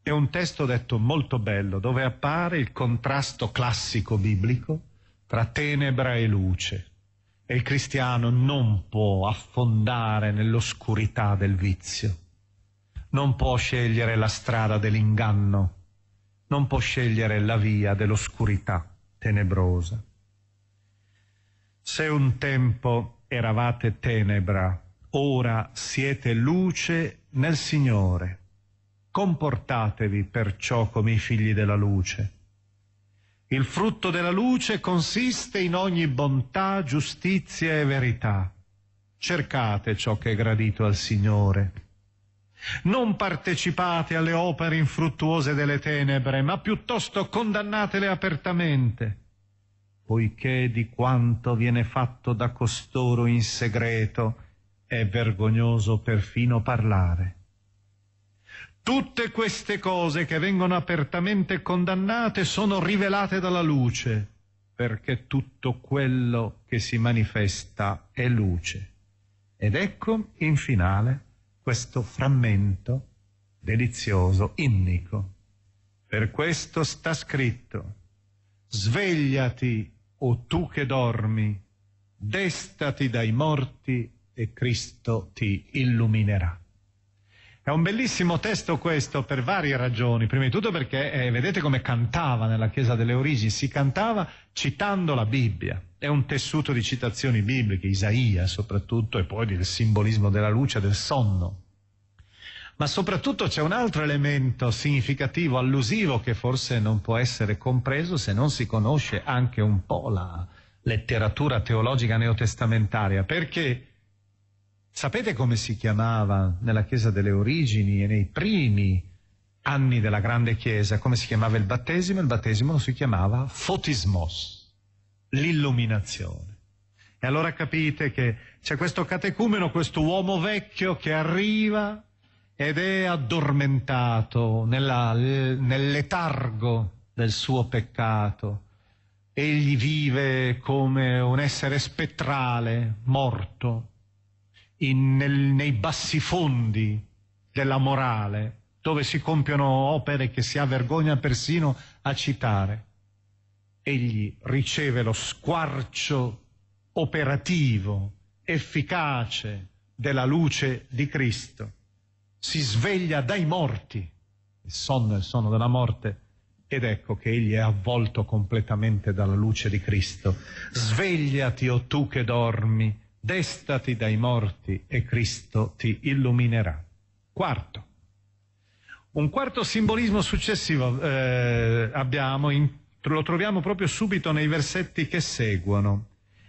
È un testo detto molto bello dove appare il contrasto classico biblico tra tenebra e luce. E il cristiano non può affondare nell'oscurità del vizio, non può scegliere la strada dell'inganno, non può scegliere la via dell'oscurità tenebrosa. Se un tempo eravate tenebra, ora siete luce nel Signore comportatevi perciò come i figli della luce. Il frutto della luce consiste in ogni bontà, giustizia e verità. Cercate ciò che è gradito al Signore. Non partecipate alle opere infruttuose delle tenebre, ma piuttosto condannatele apertamente, poiché di quanto viene fatto da costoro in segreto è vergognoso perfino parlare. Tutte queste cose che vengono apertamente condannate sono rivelate dalla luce, perché tutto quello che si manifesta è luce. Ed ecco in finale questo frammento delizioso, innico. Per questo sta scritto, svegliati o tu che dormi, destati dai morti e Cristo ti illuminerà. È un bellissimo testo questo per varie ragioni. Prima di tutto perché eh, vedete come cantava nella Chiesa delle Origini, si cantava citando la Bibbia. È un tessuto di citazioni bibliche, Isaia soprattutto, e poi del simbolismo della luce, del sonno. Ma soprattutto c'è un altro elemento significativo, allusivo, che forse non può essere compreso se non si conosce anche un po' la letteratura teologica neotestamentaria. Perché? Sapete come si chiamava nella Chiesa delle origini e nei primi anni della grande Chiesa, come si chiamava il battesimo? Il battesimo si chiamava fotismos, l'illuminazione. E allora capite che c'è questo catecumeno, questo uomo vecchio che arriva ed è addormentato nella, nel letargo del suo peccato. Egli vive come un essere spettrale, morto, in, nel, nei bassi fondi della morale, dove si compiono opere che si ha vergogna persino a citare. Egli riceve lo squarcio operativo, efficace della luce di Cristo. Si sveglia dai morti, il sonno è il sonno della morte, ed ecco che egli è avvolto completamente dalla luce di Cristo. Svegliati, o oh tu che dormi, destati dai morti e Cristo ti illuminerà. Quarto. Un quarto simbolismo successivo eh, abbiamo, in, lo troviamo proprio subito nei versetti che seguono,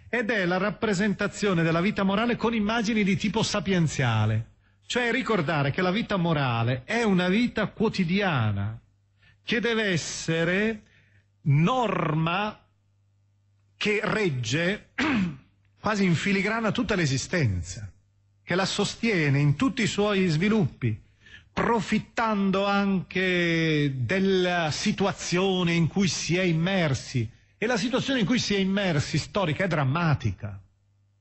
ed è la rappresentazione della vita morale con immagini di tipo sapienziale, cioè ricordare che la vita morale è una vita quotidiana, che deve essere norma che regge [clears throat] quasi in filigrana tutta l'esistenza, che la sostiene in tutti i suoi sviluppi, profittando anche della situazione in cui si è immersi. E la situazione in cui si è immersi, storica, è drammatica,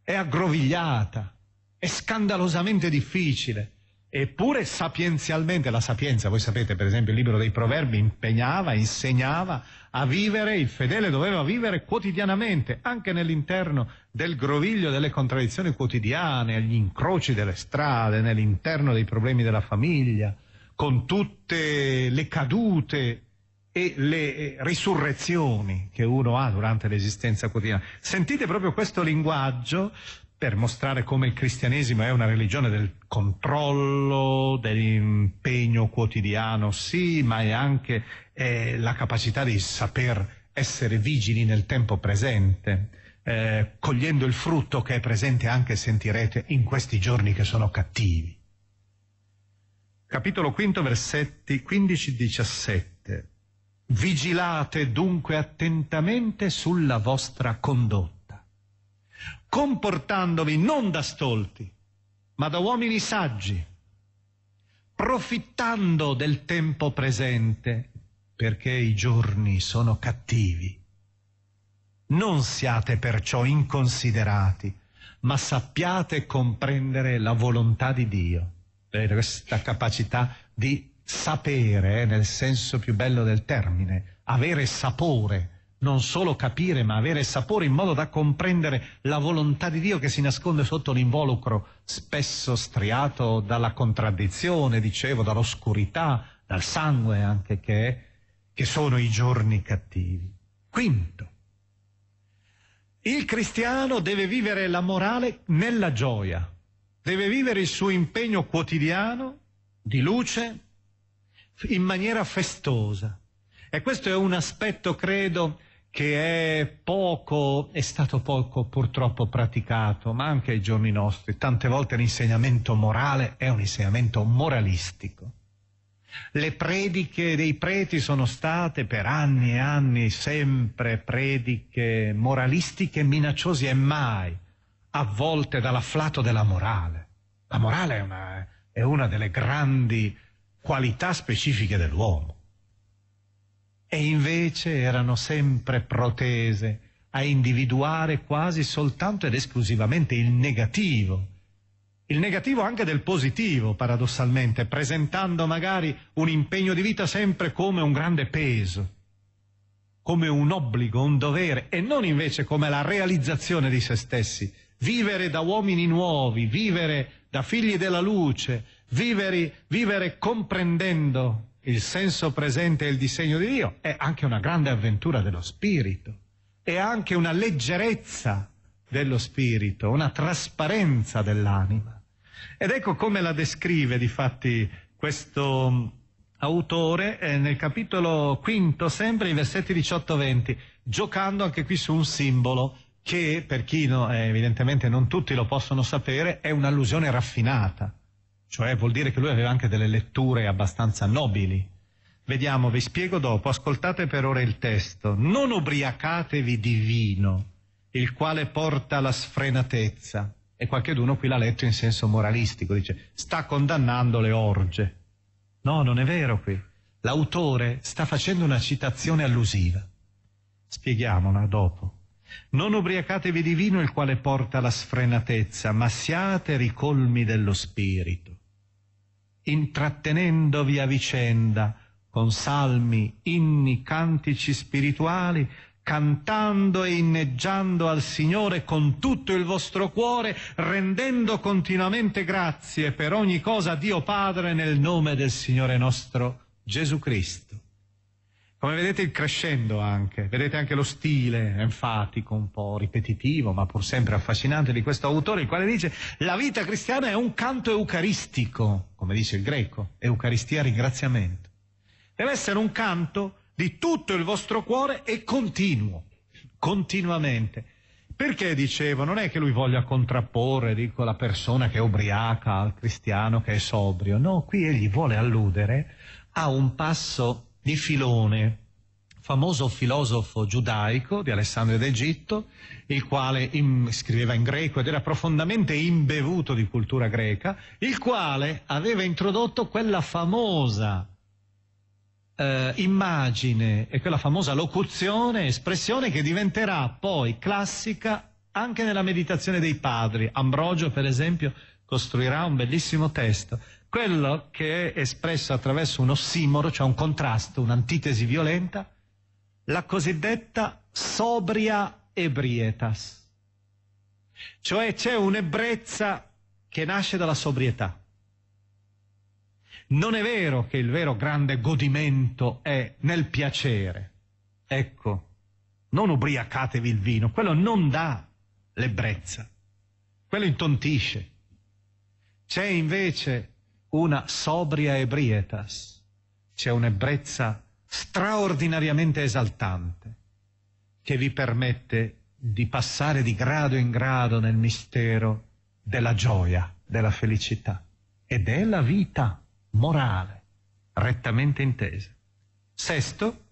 è aggrovigliata, è scandalosamente difficile eppure sapienzialmente la sapienza, voi sapete per esempio il libro dei proverbi impegnava, insegnava a vivere, il fedele doveva vivere quotidianamente, anche nell'interno del groviglio delle contraddizioni quotidiane, agli incroci delle strade, nell'interno dei problemi della famiglia, con tutte le cadute e le eh, risurrezioni che uno ha durante l'esistenza quotidiana. Sentite proprio questo linguaggio per mostrare come il cristianesimo è una religione del controllo, dell'impegno quotidiano, sì, ma è anche eh, la capacità di saper essere vigili nel tempo presente, eh, cogliendo il frutto che è presente anche, sentirete, in questi giorni che sono cattivi. Capitolo quinto, versetti 15-17. Vigilate dunque attentamente sulla vostra condotta comportandovi non da stolti, ma da uomini saggi, profittando del tempo presente, perché i giorni sono cattivi. Non siate perciò inconsiderati, ma sappiate comprendere la volontà di Dio. Vedete, questa capacità di sapere, eh, nel senso più bello del termine, avere sapore non solo capire ma avere sapore in modo da comprendere la volontà di Dio che si nasconde sotto l'involucro, spesso striato dalla contraddizione, dicevo, dall'oscurità, dal sangue anche che è, che sono i giorni cattivi. Quinto, il cristiano deve vivere la morale nella gioia, deve vivere il suo impegno quotidiano di luce in maniera festosa. E questo è un aspetto, credo, che è, poco, è stato poco purtroppo praticato, ma anche ai giorni nostri. Tante volte l'insegnamento morale è un insegnamento moralistico. Le prediche dei preti sono state per anni e anni sempre prediche moralistiche minacciose e mai avvolte dall'afflato della morale. La morale è una, è una delle grandi qualità specifiche dell'uomo e invece erano sempre protese a individuare quasi soltanto ed esclusivamente il negativo, il negativo anche del positivo, paradossalmente, presentando magari un impegno di vita sempre come un grande peso, come un obbligo, un dovere, e non invece come la realizzazione di se stessi. Vivere da uomini nuovi, vivere da figli della luce, vivere, vivere comprendendo il senso presente e il disegno di Dio, è anche una grande avventura dello spirito, è anche una leggerezza dello spirito, una trasparenza dell'anima. Ed ecco come la descrive di fatti questo mm, autore eh, nel capitolo quinto, sempre i versetti 18-20, giocando anche qui su un simbolo che per chi no, eh, evidentemente non tutti lo possono sapere, è un'allusione raffinata cioè vuol dire che lui aveva anche delle letture abbastanza nobili. Vediamo, vi spiego dopo, ascoltate per ora il testo. Non ubriacatevi di vino, il quale porta alla sfrenatezza. E qualcheduno qui l'ha letto in senso moralistico, dice sta condannando le orge. No, non è vero qui. L'autore sta facendo una citazione allusiva. Spieghiamola dopo. Non ubriacatevi di vino il quale porta alla sfrenatezza, ma siate ricolmi dello spirito intrattenendovi a vicenda con salmi, inni, cantici spirituali, cantando e inneggiando al Signore con tutto il vostro cuore, rendendo continuamente grazie per ogni cosa a Dio Padre nel nome del Signore nostro Gesù Cristo. Come vedete il crescendo anche, vedete anche lo stile enfatico, un po' ripetitivo, ma pur sempre affascinante di questo autore, il quale dice la vita cristiana è un canto eucaristico, come dice il greco, eucaristia ringraziamento. Deve essere un canto di tutto il vostro cuore e continuo, continuamente. Perché dicevo, non è che lui voglia contrapporre, dico, la persona che è ubriaca al cristiano che è sobrio, no, qui egli vuole alludere a un passo di Filone, famoso filosofo giudaico di Alessandria d'Egitto, il quale in, scriveva in greco ed era profondamente imbevuto di cultura greca, il quale aveva introdotto quella famosa eh, immagine e quella famosa locuzione, espressione che diventerà poi classica anche nella meditazione dei padri. Ambrogio, per esempio, costruirà un bellissimo testo quello che è espresso attraverso un ossimoro, cioè un contrasto, un'antitesi violenta, la cosiddetta sobria ebrietas. Cioè c'è un'ebbrezza che nasce dalla sobrietà. Non è vero che il vero grande godimento è nel piacere. Ecco, non ubriacatevi il vino, quello non dà l'ebbrezza, quello intontisce. C'è invece una sobria ebrietas, c'è un'ebbrezza straordinariamente esaltante che vi permette di passare di grado in grado nel mistero della gioia, della felicità e della vita morale, rettamente intesa. Sesto,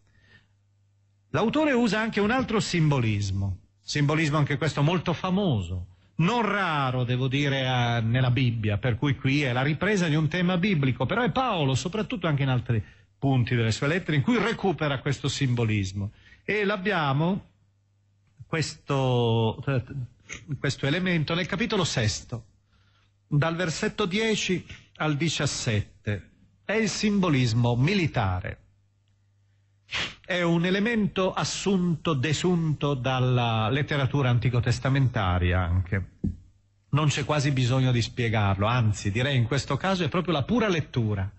l'autore usa anche un altro simbolismo, simbolismo anche questo molto famoso, non raro, devo dire, nella Bibbia, per cui qui è la ripresa di un tema biblico, però è Paolo, soprattutto anche in altri punti delle sue lettere, in cui recupera questo simbolismo. E l'abbiamo, questo, questo elemento, nel capitolo sesto, dal versetto 10 al 17. È il simbolismo militare è un elemento assunto, desunto dalla letteratura antico-testamentaria anche. Non c'è quasi bisogno di spiegarlo, anzi direi in questo caso è proprio la pura lettura.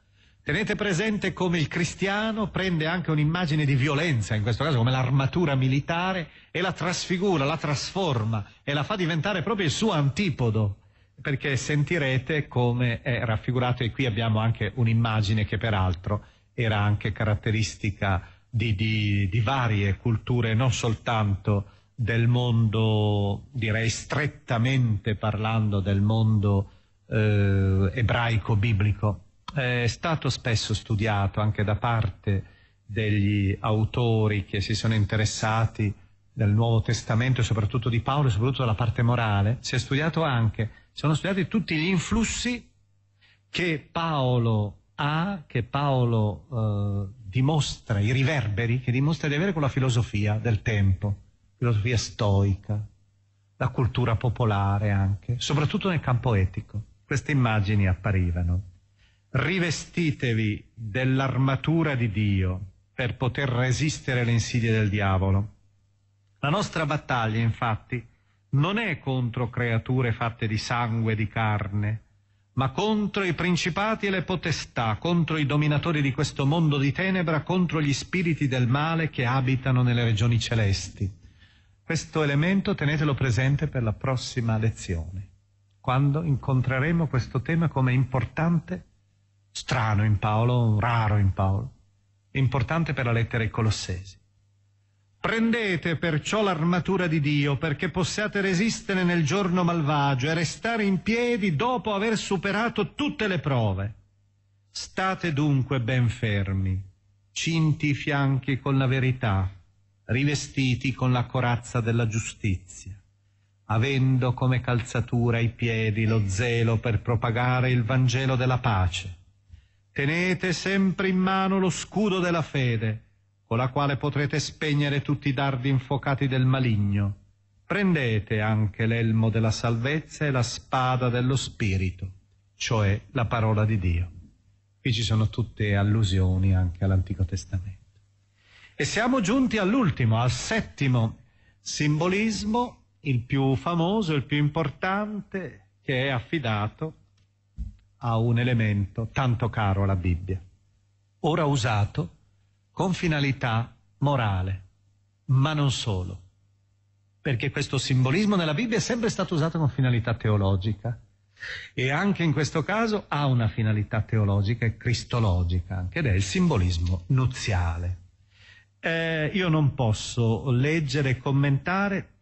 Tenete presente come il cristiano prende anche un'immagine di violenza, in questo caso come l'armatura militare, e la trasfigura, la trasforma e la fa diventare proprio il suo antipodo, perché sentirete come è raffigurato, e qui abbiamo anche un'immagine che peraltro era anche caratteristica di, di, di varie culture, non soltanto del mondo, direi strettamente parlando del mondo eh, ebraico biblico. È stato spesso studiato anche da parte degli autori che si sono interessati del Nuovo Testamento, soprattutto di Paolo, e soprattutto della parte morale, si è studiato anche, sono studiati tutti gli influssi che Paolo ha, che Paolo eh, dimostra, i riverberi che dimostra di avere con la filosofia del tempo, filosofia stoica, la cultura popolare anche, soprattutto nel campo etico. Queste immagini apparivano. Rivestitevi dell'armatura di Dio per poter resistere alle insidie del diavolo. La nostra battaglia, infatti, non è contro creature fatte di sangue e di carne, ma contro i principati e le potestà, contro i dominatori di questo mondo di tenebra, contro gli spiriti del male che abitano nelle regioni celesti. Questo elemento tenetelo presente per la prossima lezione, quando incontreremo questo tema come importante, strano in Paolo, raro in Paolo, importante per la lettera ai Colossesi. Prendete perciò l'armatura di Dio perché possiate resistere nel giorno malvagio e restare in piedi dopo aver superato tutte le prove. State dunque ben fermi, cinti i fianchi con la verità, rivestiti con la corazza della giustizia, avendo come calzatura i piedi lo zelo per propagare il Vangelo della pace. Tenete sempre in mano lo scudo della fede, con la quale potrete spegnere tutti i dardi infuocati del maligno. Prendete anche l'elmo della salvezza e la spada dello Spirito, cioè la parola di Dio. Qui ci sono tutte allusioni anche all'Antico Testamento. E siamo giunti all'ultimo, al settimo simbolismo, il più famoso, il più importante, che è affidato a un elemento tanto caro alla Bibbia, ora usato con finalità morale, ma non solo, perché questo simbolismo nella Bibbia è sempre stato usato con finalità teologica e anche in questo caso ha una finalità teologica e cristologica, anche ed è il simbolismo nuziale. Eh, io non posso leggere e commentare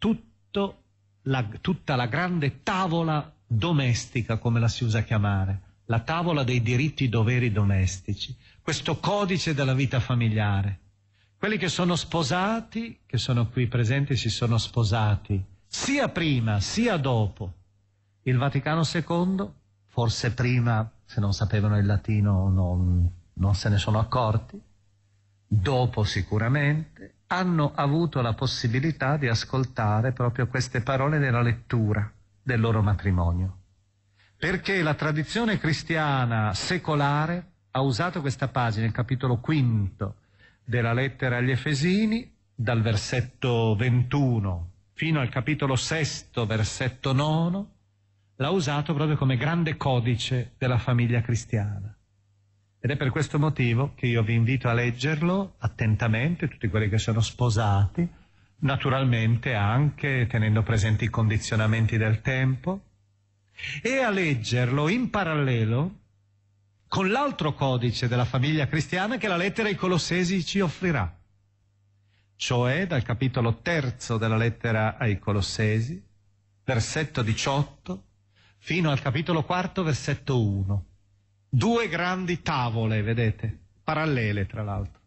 la, tutta la grande tavola domestica, come la si usa chiamare, la tavola dei diritti e doveri domestici, questo codice della vita familiare. Quelli che sono sposati, che sono qui presenti, si sono sposati sia prima sia dopo. Il Vaticano II, forse prima, se non sapevano il latino non, non se ne sono accorti, dopo sicuramente, hanno avuto la possibilità di ascoltare proprio queste parole della lettura del loro matrimonio. Perché la tradizione cristiana secolare ha usato questa pagina, il capitolo quinto della lettera agli Efesini, dal versetto 21 fino al capitolo sesto, versetto 9, l'ha usato proprio come grande codice della famiglia cristiana. Ed è per questo motivo che io vi invito a leggerlo attentamente, tutti quelli che sono sposati, naturalmente anche tenendo presenti i condizionamenti del tempo, e a leggerlo in parallelo con l'altro codice della famiglia cristiana che la lettera ai Colossesi ci offrirà. Cioè dal capitolo terzo della lettera ai Colossesi, versetto 18, fino al capitolo quarto, versetto 1. Due grandi tavole, vedete, parallele tra l'altro.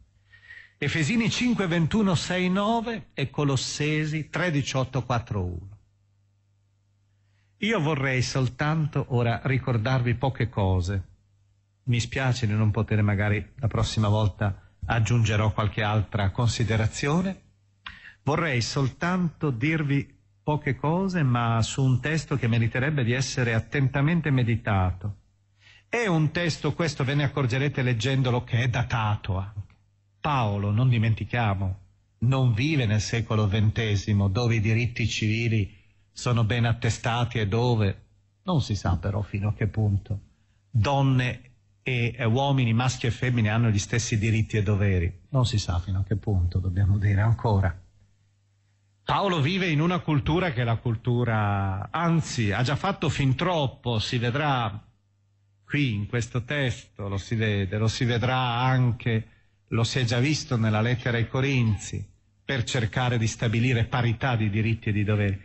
Efesini 5, 21, 6, 9 e Colossesi 3, 18, 4, 1. Io vorrei soltanto ora ricordarvi poche cose mi spiace di non poter magari la prossima volta aggiungerò qualche altra considerazione. Vorrei soltanto dirvi poche cose, ma su un testo che meriterebbe di essere attentamente meditato. È un testo, questo ve ne accorgerete leggendolo, che è datato anche. Paolo, non dimentichiamo, non vive nel secolo XX, dove i diritti civili sono ben attestati e dove, non si sa però fino a che punto, donne e eh, uomini, maschi e femmine hanno gli stessi diritti e doveri. Non si sa fino a che punto, dobbiamo dire ancora. Paolo vive in una cultura che è la cultura, anzi, ha già fatto fin troppo, si vedrà qui in questo testo, lo si vede, lo si vedrà anche, lo si è già visto nella lettera ai Corinzi, per cercare di stabilire parità di diritti e di doveri.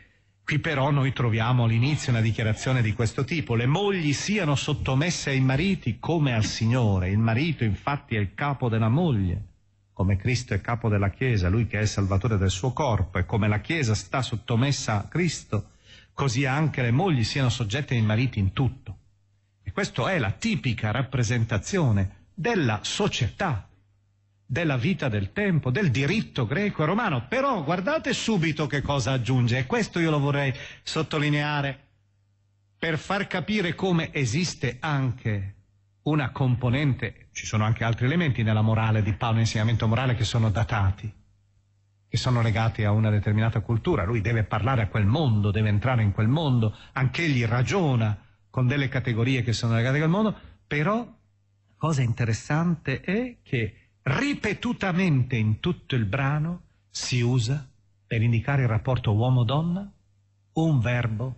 Qui però noi troviamo all'inizio una dichiarazione di questo tipo, le mogli siano sottomesse ai mariti come al Signore, il marito infatti è il capo della moglie, come Cristo è capo della Chiesa, lui che è il salvatore del suo corpo e come la Chiesa sta sottomessa a Cristo, così anche le mogli siano soggette ai mariti in tutto. E questa è la tipica rappresentazione della società della vita del tempo, del diritto greco e romano. Però guardate subito che cosa aggiunge, e questo io lo vorrei sottolineare per far capire come esiste anche una componente, ci sono anche altri elementi nella morale di Paolo, insegnamento morale che sono datati, che sono legati a una determinata cultura. Lui deve parlare a quel mondo, deve entrare in quel mondo, anch'egli ragiona con delle categorie che sono legate a quel mondo, però la cosa interessante è che ripetutamente in tutto il brano si usa per indicare il rapporto uomo-donna un verbo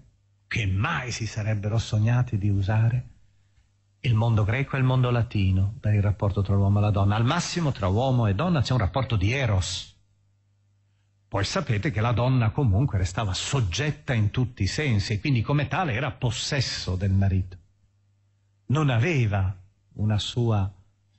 che mai si sarebbero sognati di usare il mondo greco e il mondo latino per il rapporto tra l'uomo e la donna. Al massimo tra uomo e donna c'è un rapporto di eros. Poi sapete che la donna comunque restava soggetta in tutti i sensi e quindi come tale era possesso del marito. Non aveva una sua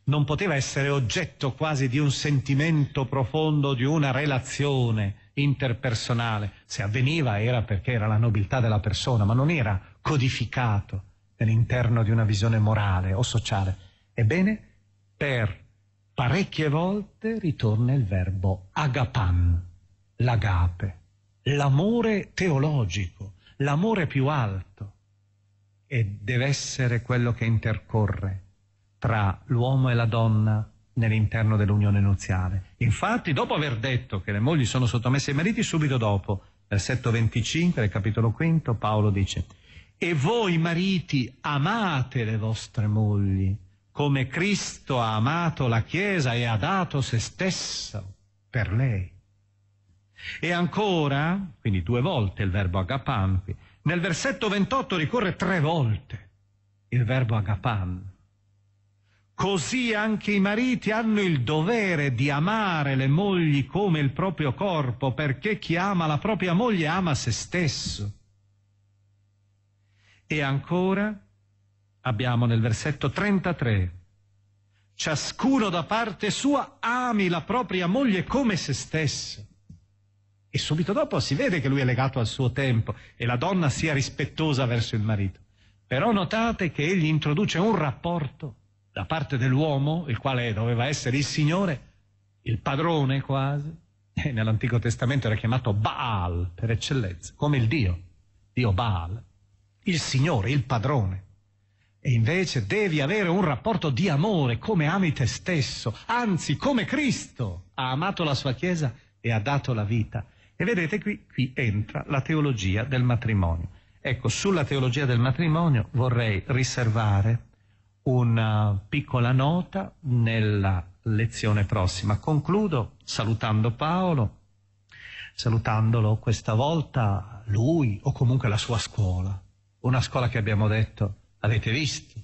non poteva essere oggetto quasi di un sentimento profondo, di una relazione interpersonale. Se avveniva era perché era la nobiltà della persona, ma non era codificato all'interno di una visione morale o sociale. Ebbene, per parecchie volte ritorna il verbo agapan, l'agape, l'amore teologico, l'amore più alto, e deve essere quello che intercorre tra l'uomo e la donna nell'interno dell'unione nuziale. Infatti, dopo aver detto che le mogli sono sottomesse ai mariti, subito dopo, versetto 25 del capitolo 5, Paolo dice, e voi mariti amate le vostre mogli, come Cristo ha amato la Chiesa e ha dato se stesso per lei. E ancora, quindi due volte il verbo agapan, nel versetto 28 ricorre tre volte il verbo agapan, Così anche i mariti hanno il dovere di amare le mogli come il proprio corpo, perché chi ama la propria moglie ama se stesso. E ancora abbiamo nel versetto 33, ciascuno da parte sua ami la propria moglie come se stesso. E subito dopo si vede che lui è legato al suo tempo e la donna sia rispettosa verso il marito. Però notate che egli introduce un rapporto da parte dell'uomo, il quale doveva essere il Signore, il padrone quasi, e nell'Antico Testamento era chiamato Baal per eccellenza, come il Dio, Dio Baal, il Signore, il padrone. E invece devi avere un rapporto di amore come ami te stesso, anzi come Cristo ha amato la sua Chiesa e ha dato la vita. E vedete qui, qui entra la teologia del matrimonio. Ecco, sulla teologia del matrimonio vorrei riservare una piccola nota nella lezione prossima. Concludo salutando Paolo, salutandolo questa volta lui o comunque la sua scuola, una scuola che abbiamo detto, avete visto,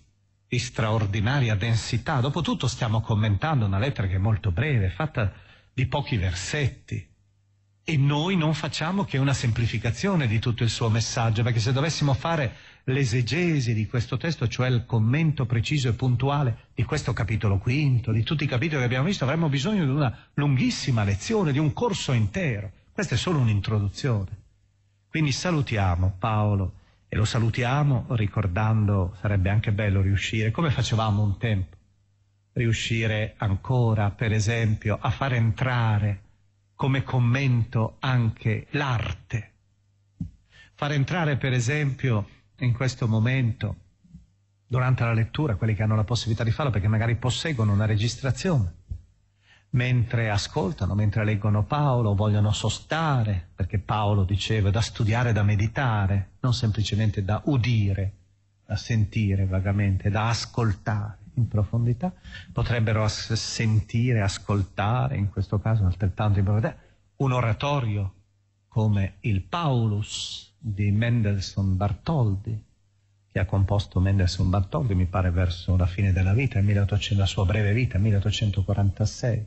di straordinaria densità. Dopotutto stiamo commentando una lettera che è molto breve, fatta di pochi versetti. E noi non facciamo che una semplificazione di tutto il suo messaggio, perché se dovessimo fare l'esegesi di questo testo, cioè il commento preciso e puntuale di questo capitolo quinto, di tutti i capitoli che abbiamo visto, avremmo bisogno di una lunghissima lezione, di un corso intero. Questa è solo un'introduzione. Quindi salutiamo Paolo e lo salutiamo ricordando, sarebbe anche bello riuscire, come facevamo un tempo, riuscire ancora, per esempio, a far entrare come commento anche l'arte. Far entrare, per esempio, in questo momento, durante la lettura, quelli che hanno la possibilità di farlo, perché magari posseggono una registrazione, mentre ascoltano, mentre leggono Paolo, vogliono sostare, perché Paolo diceva da studiare, da meditare, non semplicemente da udire, da sentire vagamente, da ascoltare in profondità, potrebbero as- sentire, ascoltare, in questo caso altrettanto in profondità, un oratorio come il Paulus di Mendelssohn Bartholdi, che ha composto Mendelssohn Bartholdi, mi pare verso la fine della vita, 1800, la sua breve vita, 1846.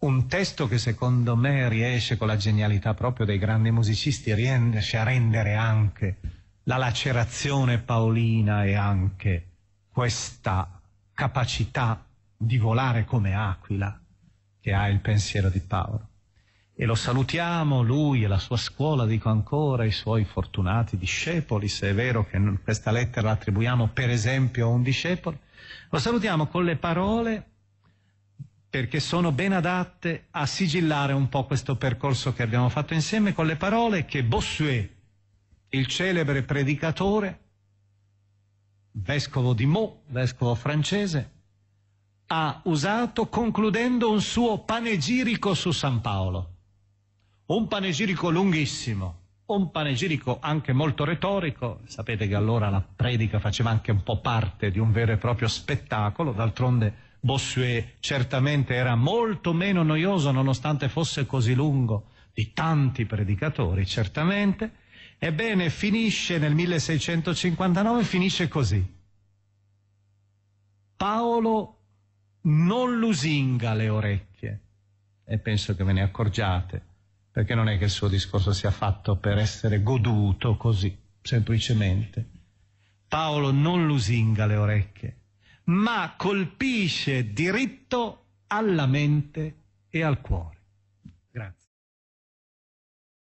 Un testo che secondo me riesce, con la genialità proprio dei grandi musicisti, riesce a rendere anche la lacerazione paolina e anche questa capacità di volare come aquila che ha il pensiero di Paolo e lo salutiamo, lui e la sua scuola, dico ancora, i suoi fortunati discepoli, se è vero che questa lettera l'attribuiamo per esempio a un discepolo, lo salutiamo con le parole perché sono ben adatte a sigillare un po' questo percorso che abbiamo fatto insieme con le parole che Bossuet, il celebre predicatore, vescovo di Meaux, vescovo francese, ha usato concludendo un suo panegirico su San Paolo un panegirico lunghissimo, un panegirico anche molto retorico, sapete che allora la predica faceva anche un po' parte di un vero e proprio spettacolo, d'altronde Bossuet certamente era molto meno noioso nonostante fosse così lungo di tanti predicatori, certamente, ebbene finisce nel 1659, finisce così. Paolo non lusinga le orecchie, e penso che ve ne accorgiate, perché non è che il suo discorso sia fatto per essere goduto così, semplicemente. Paolo non lusinga le orecchie, ma colpisce diritto alla mente e al cuore.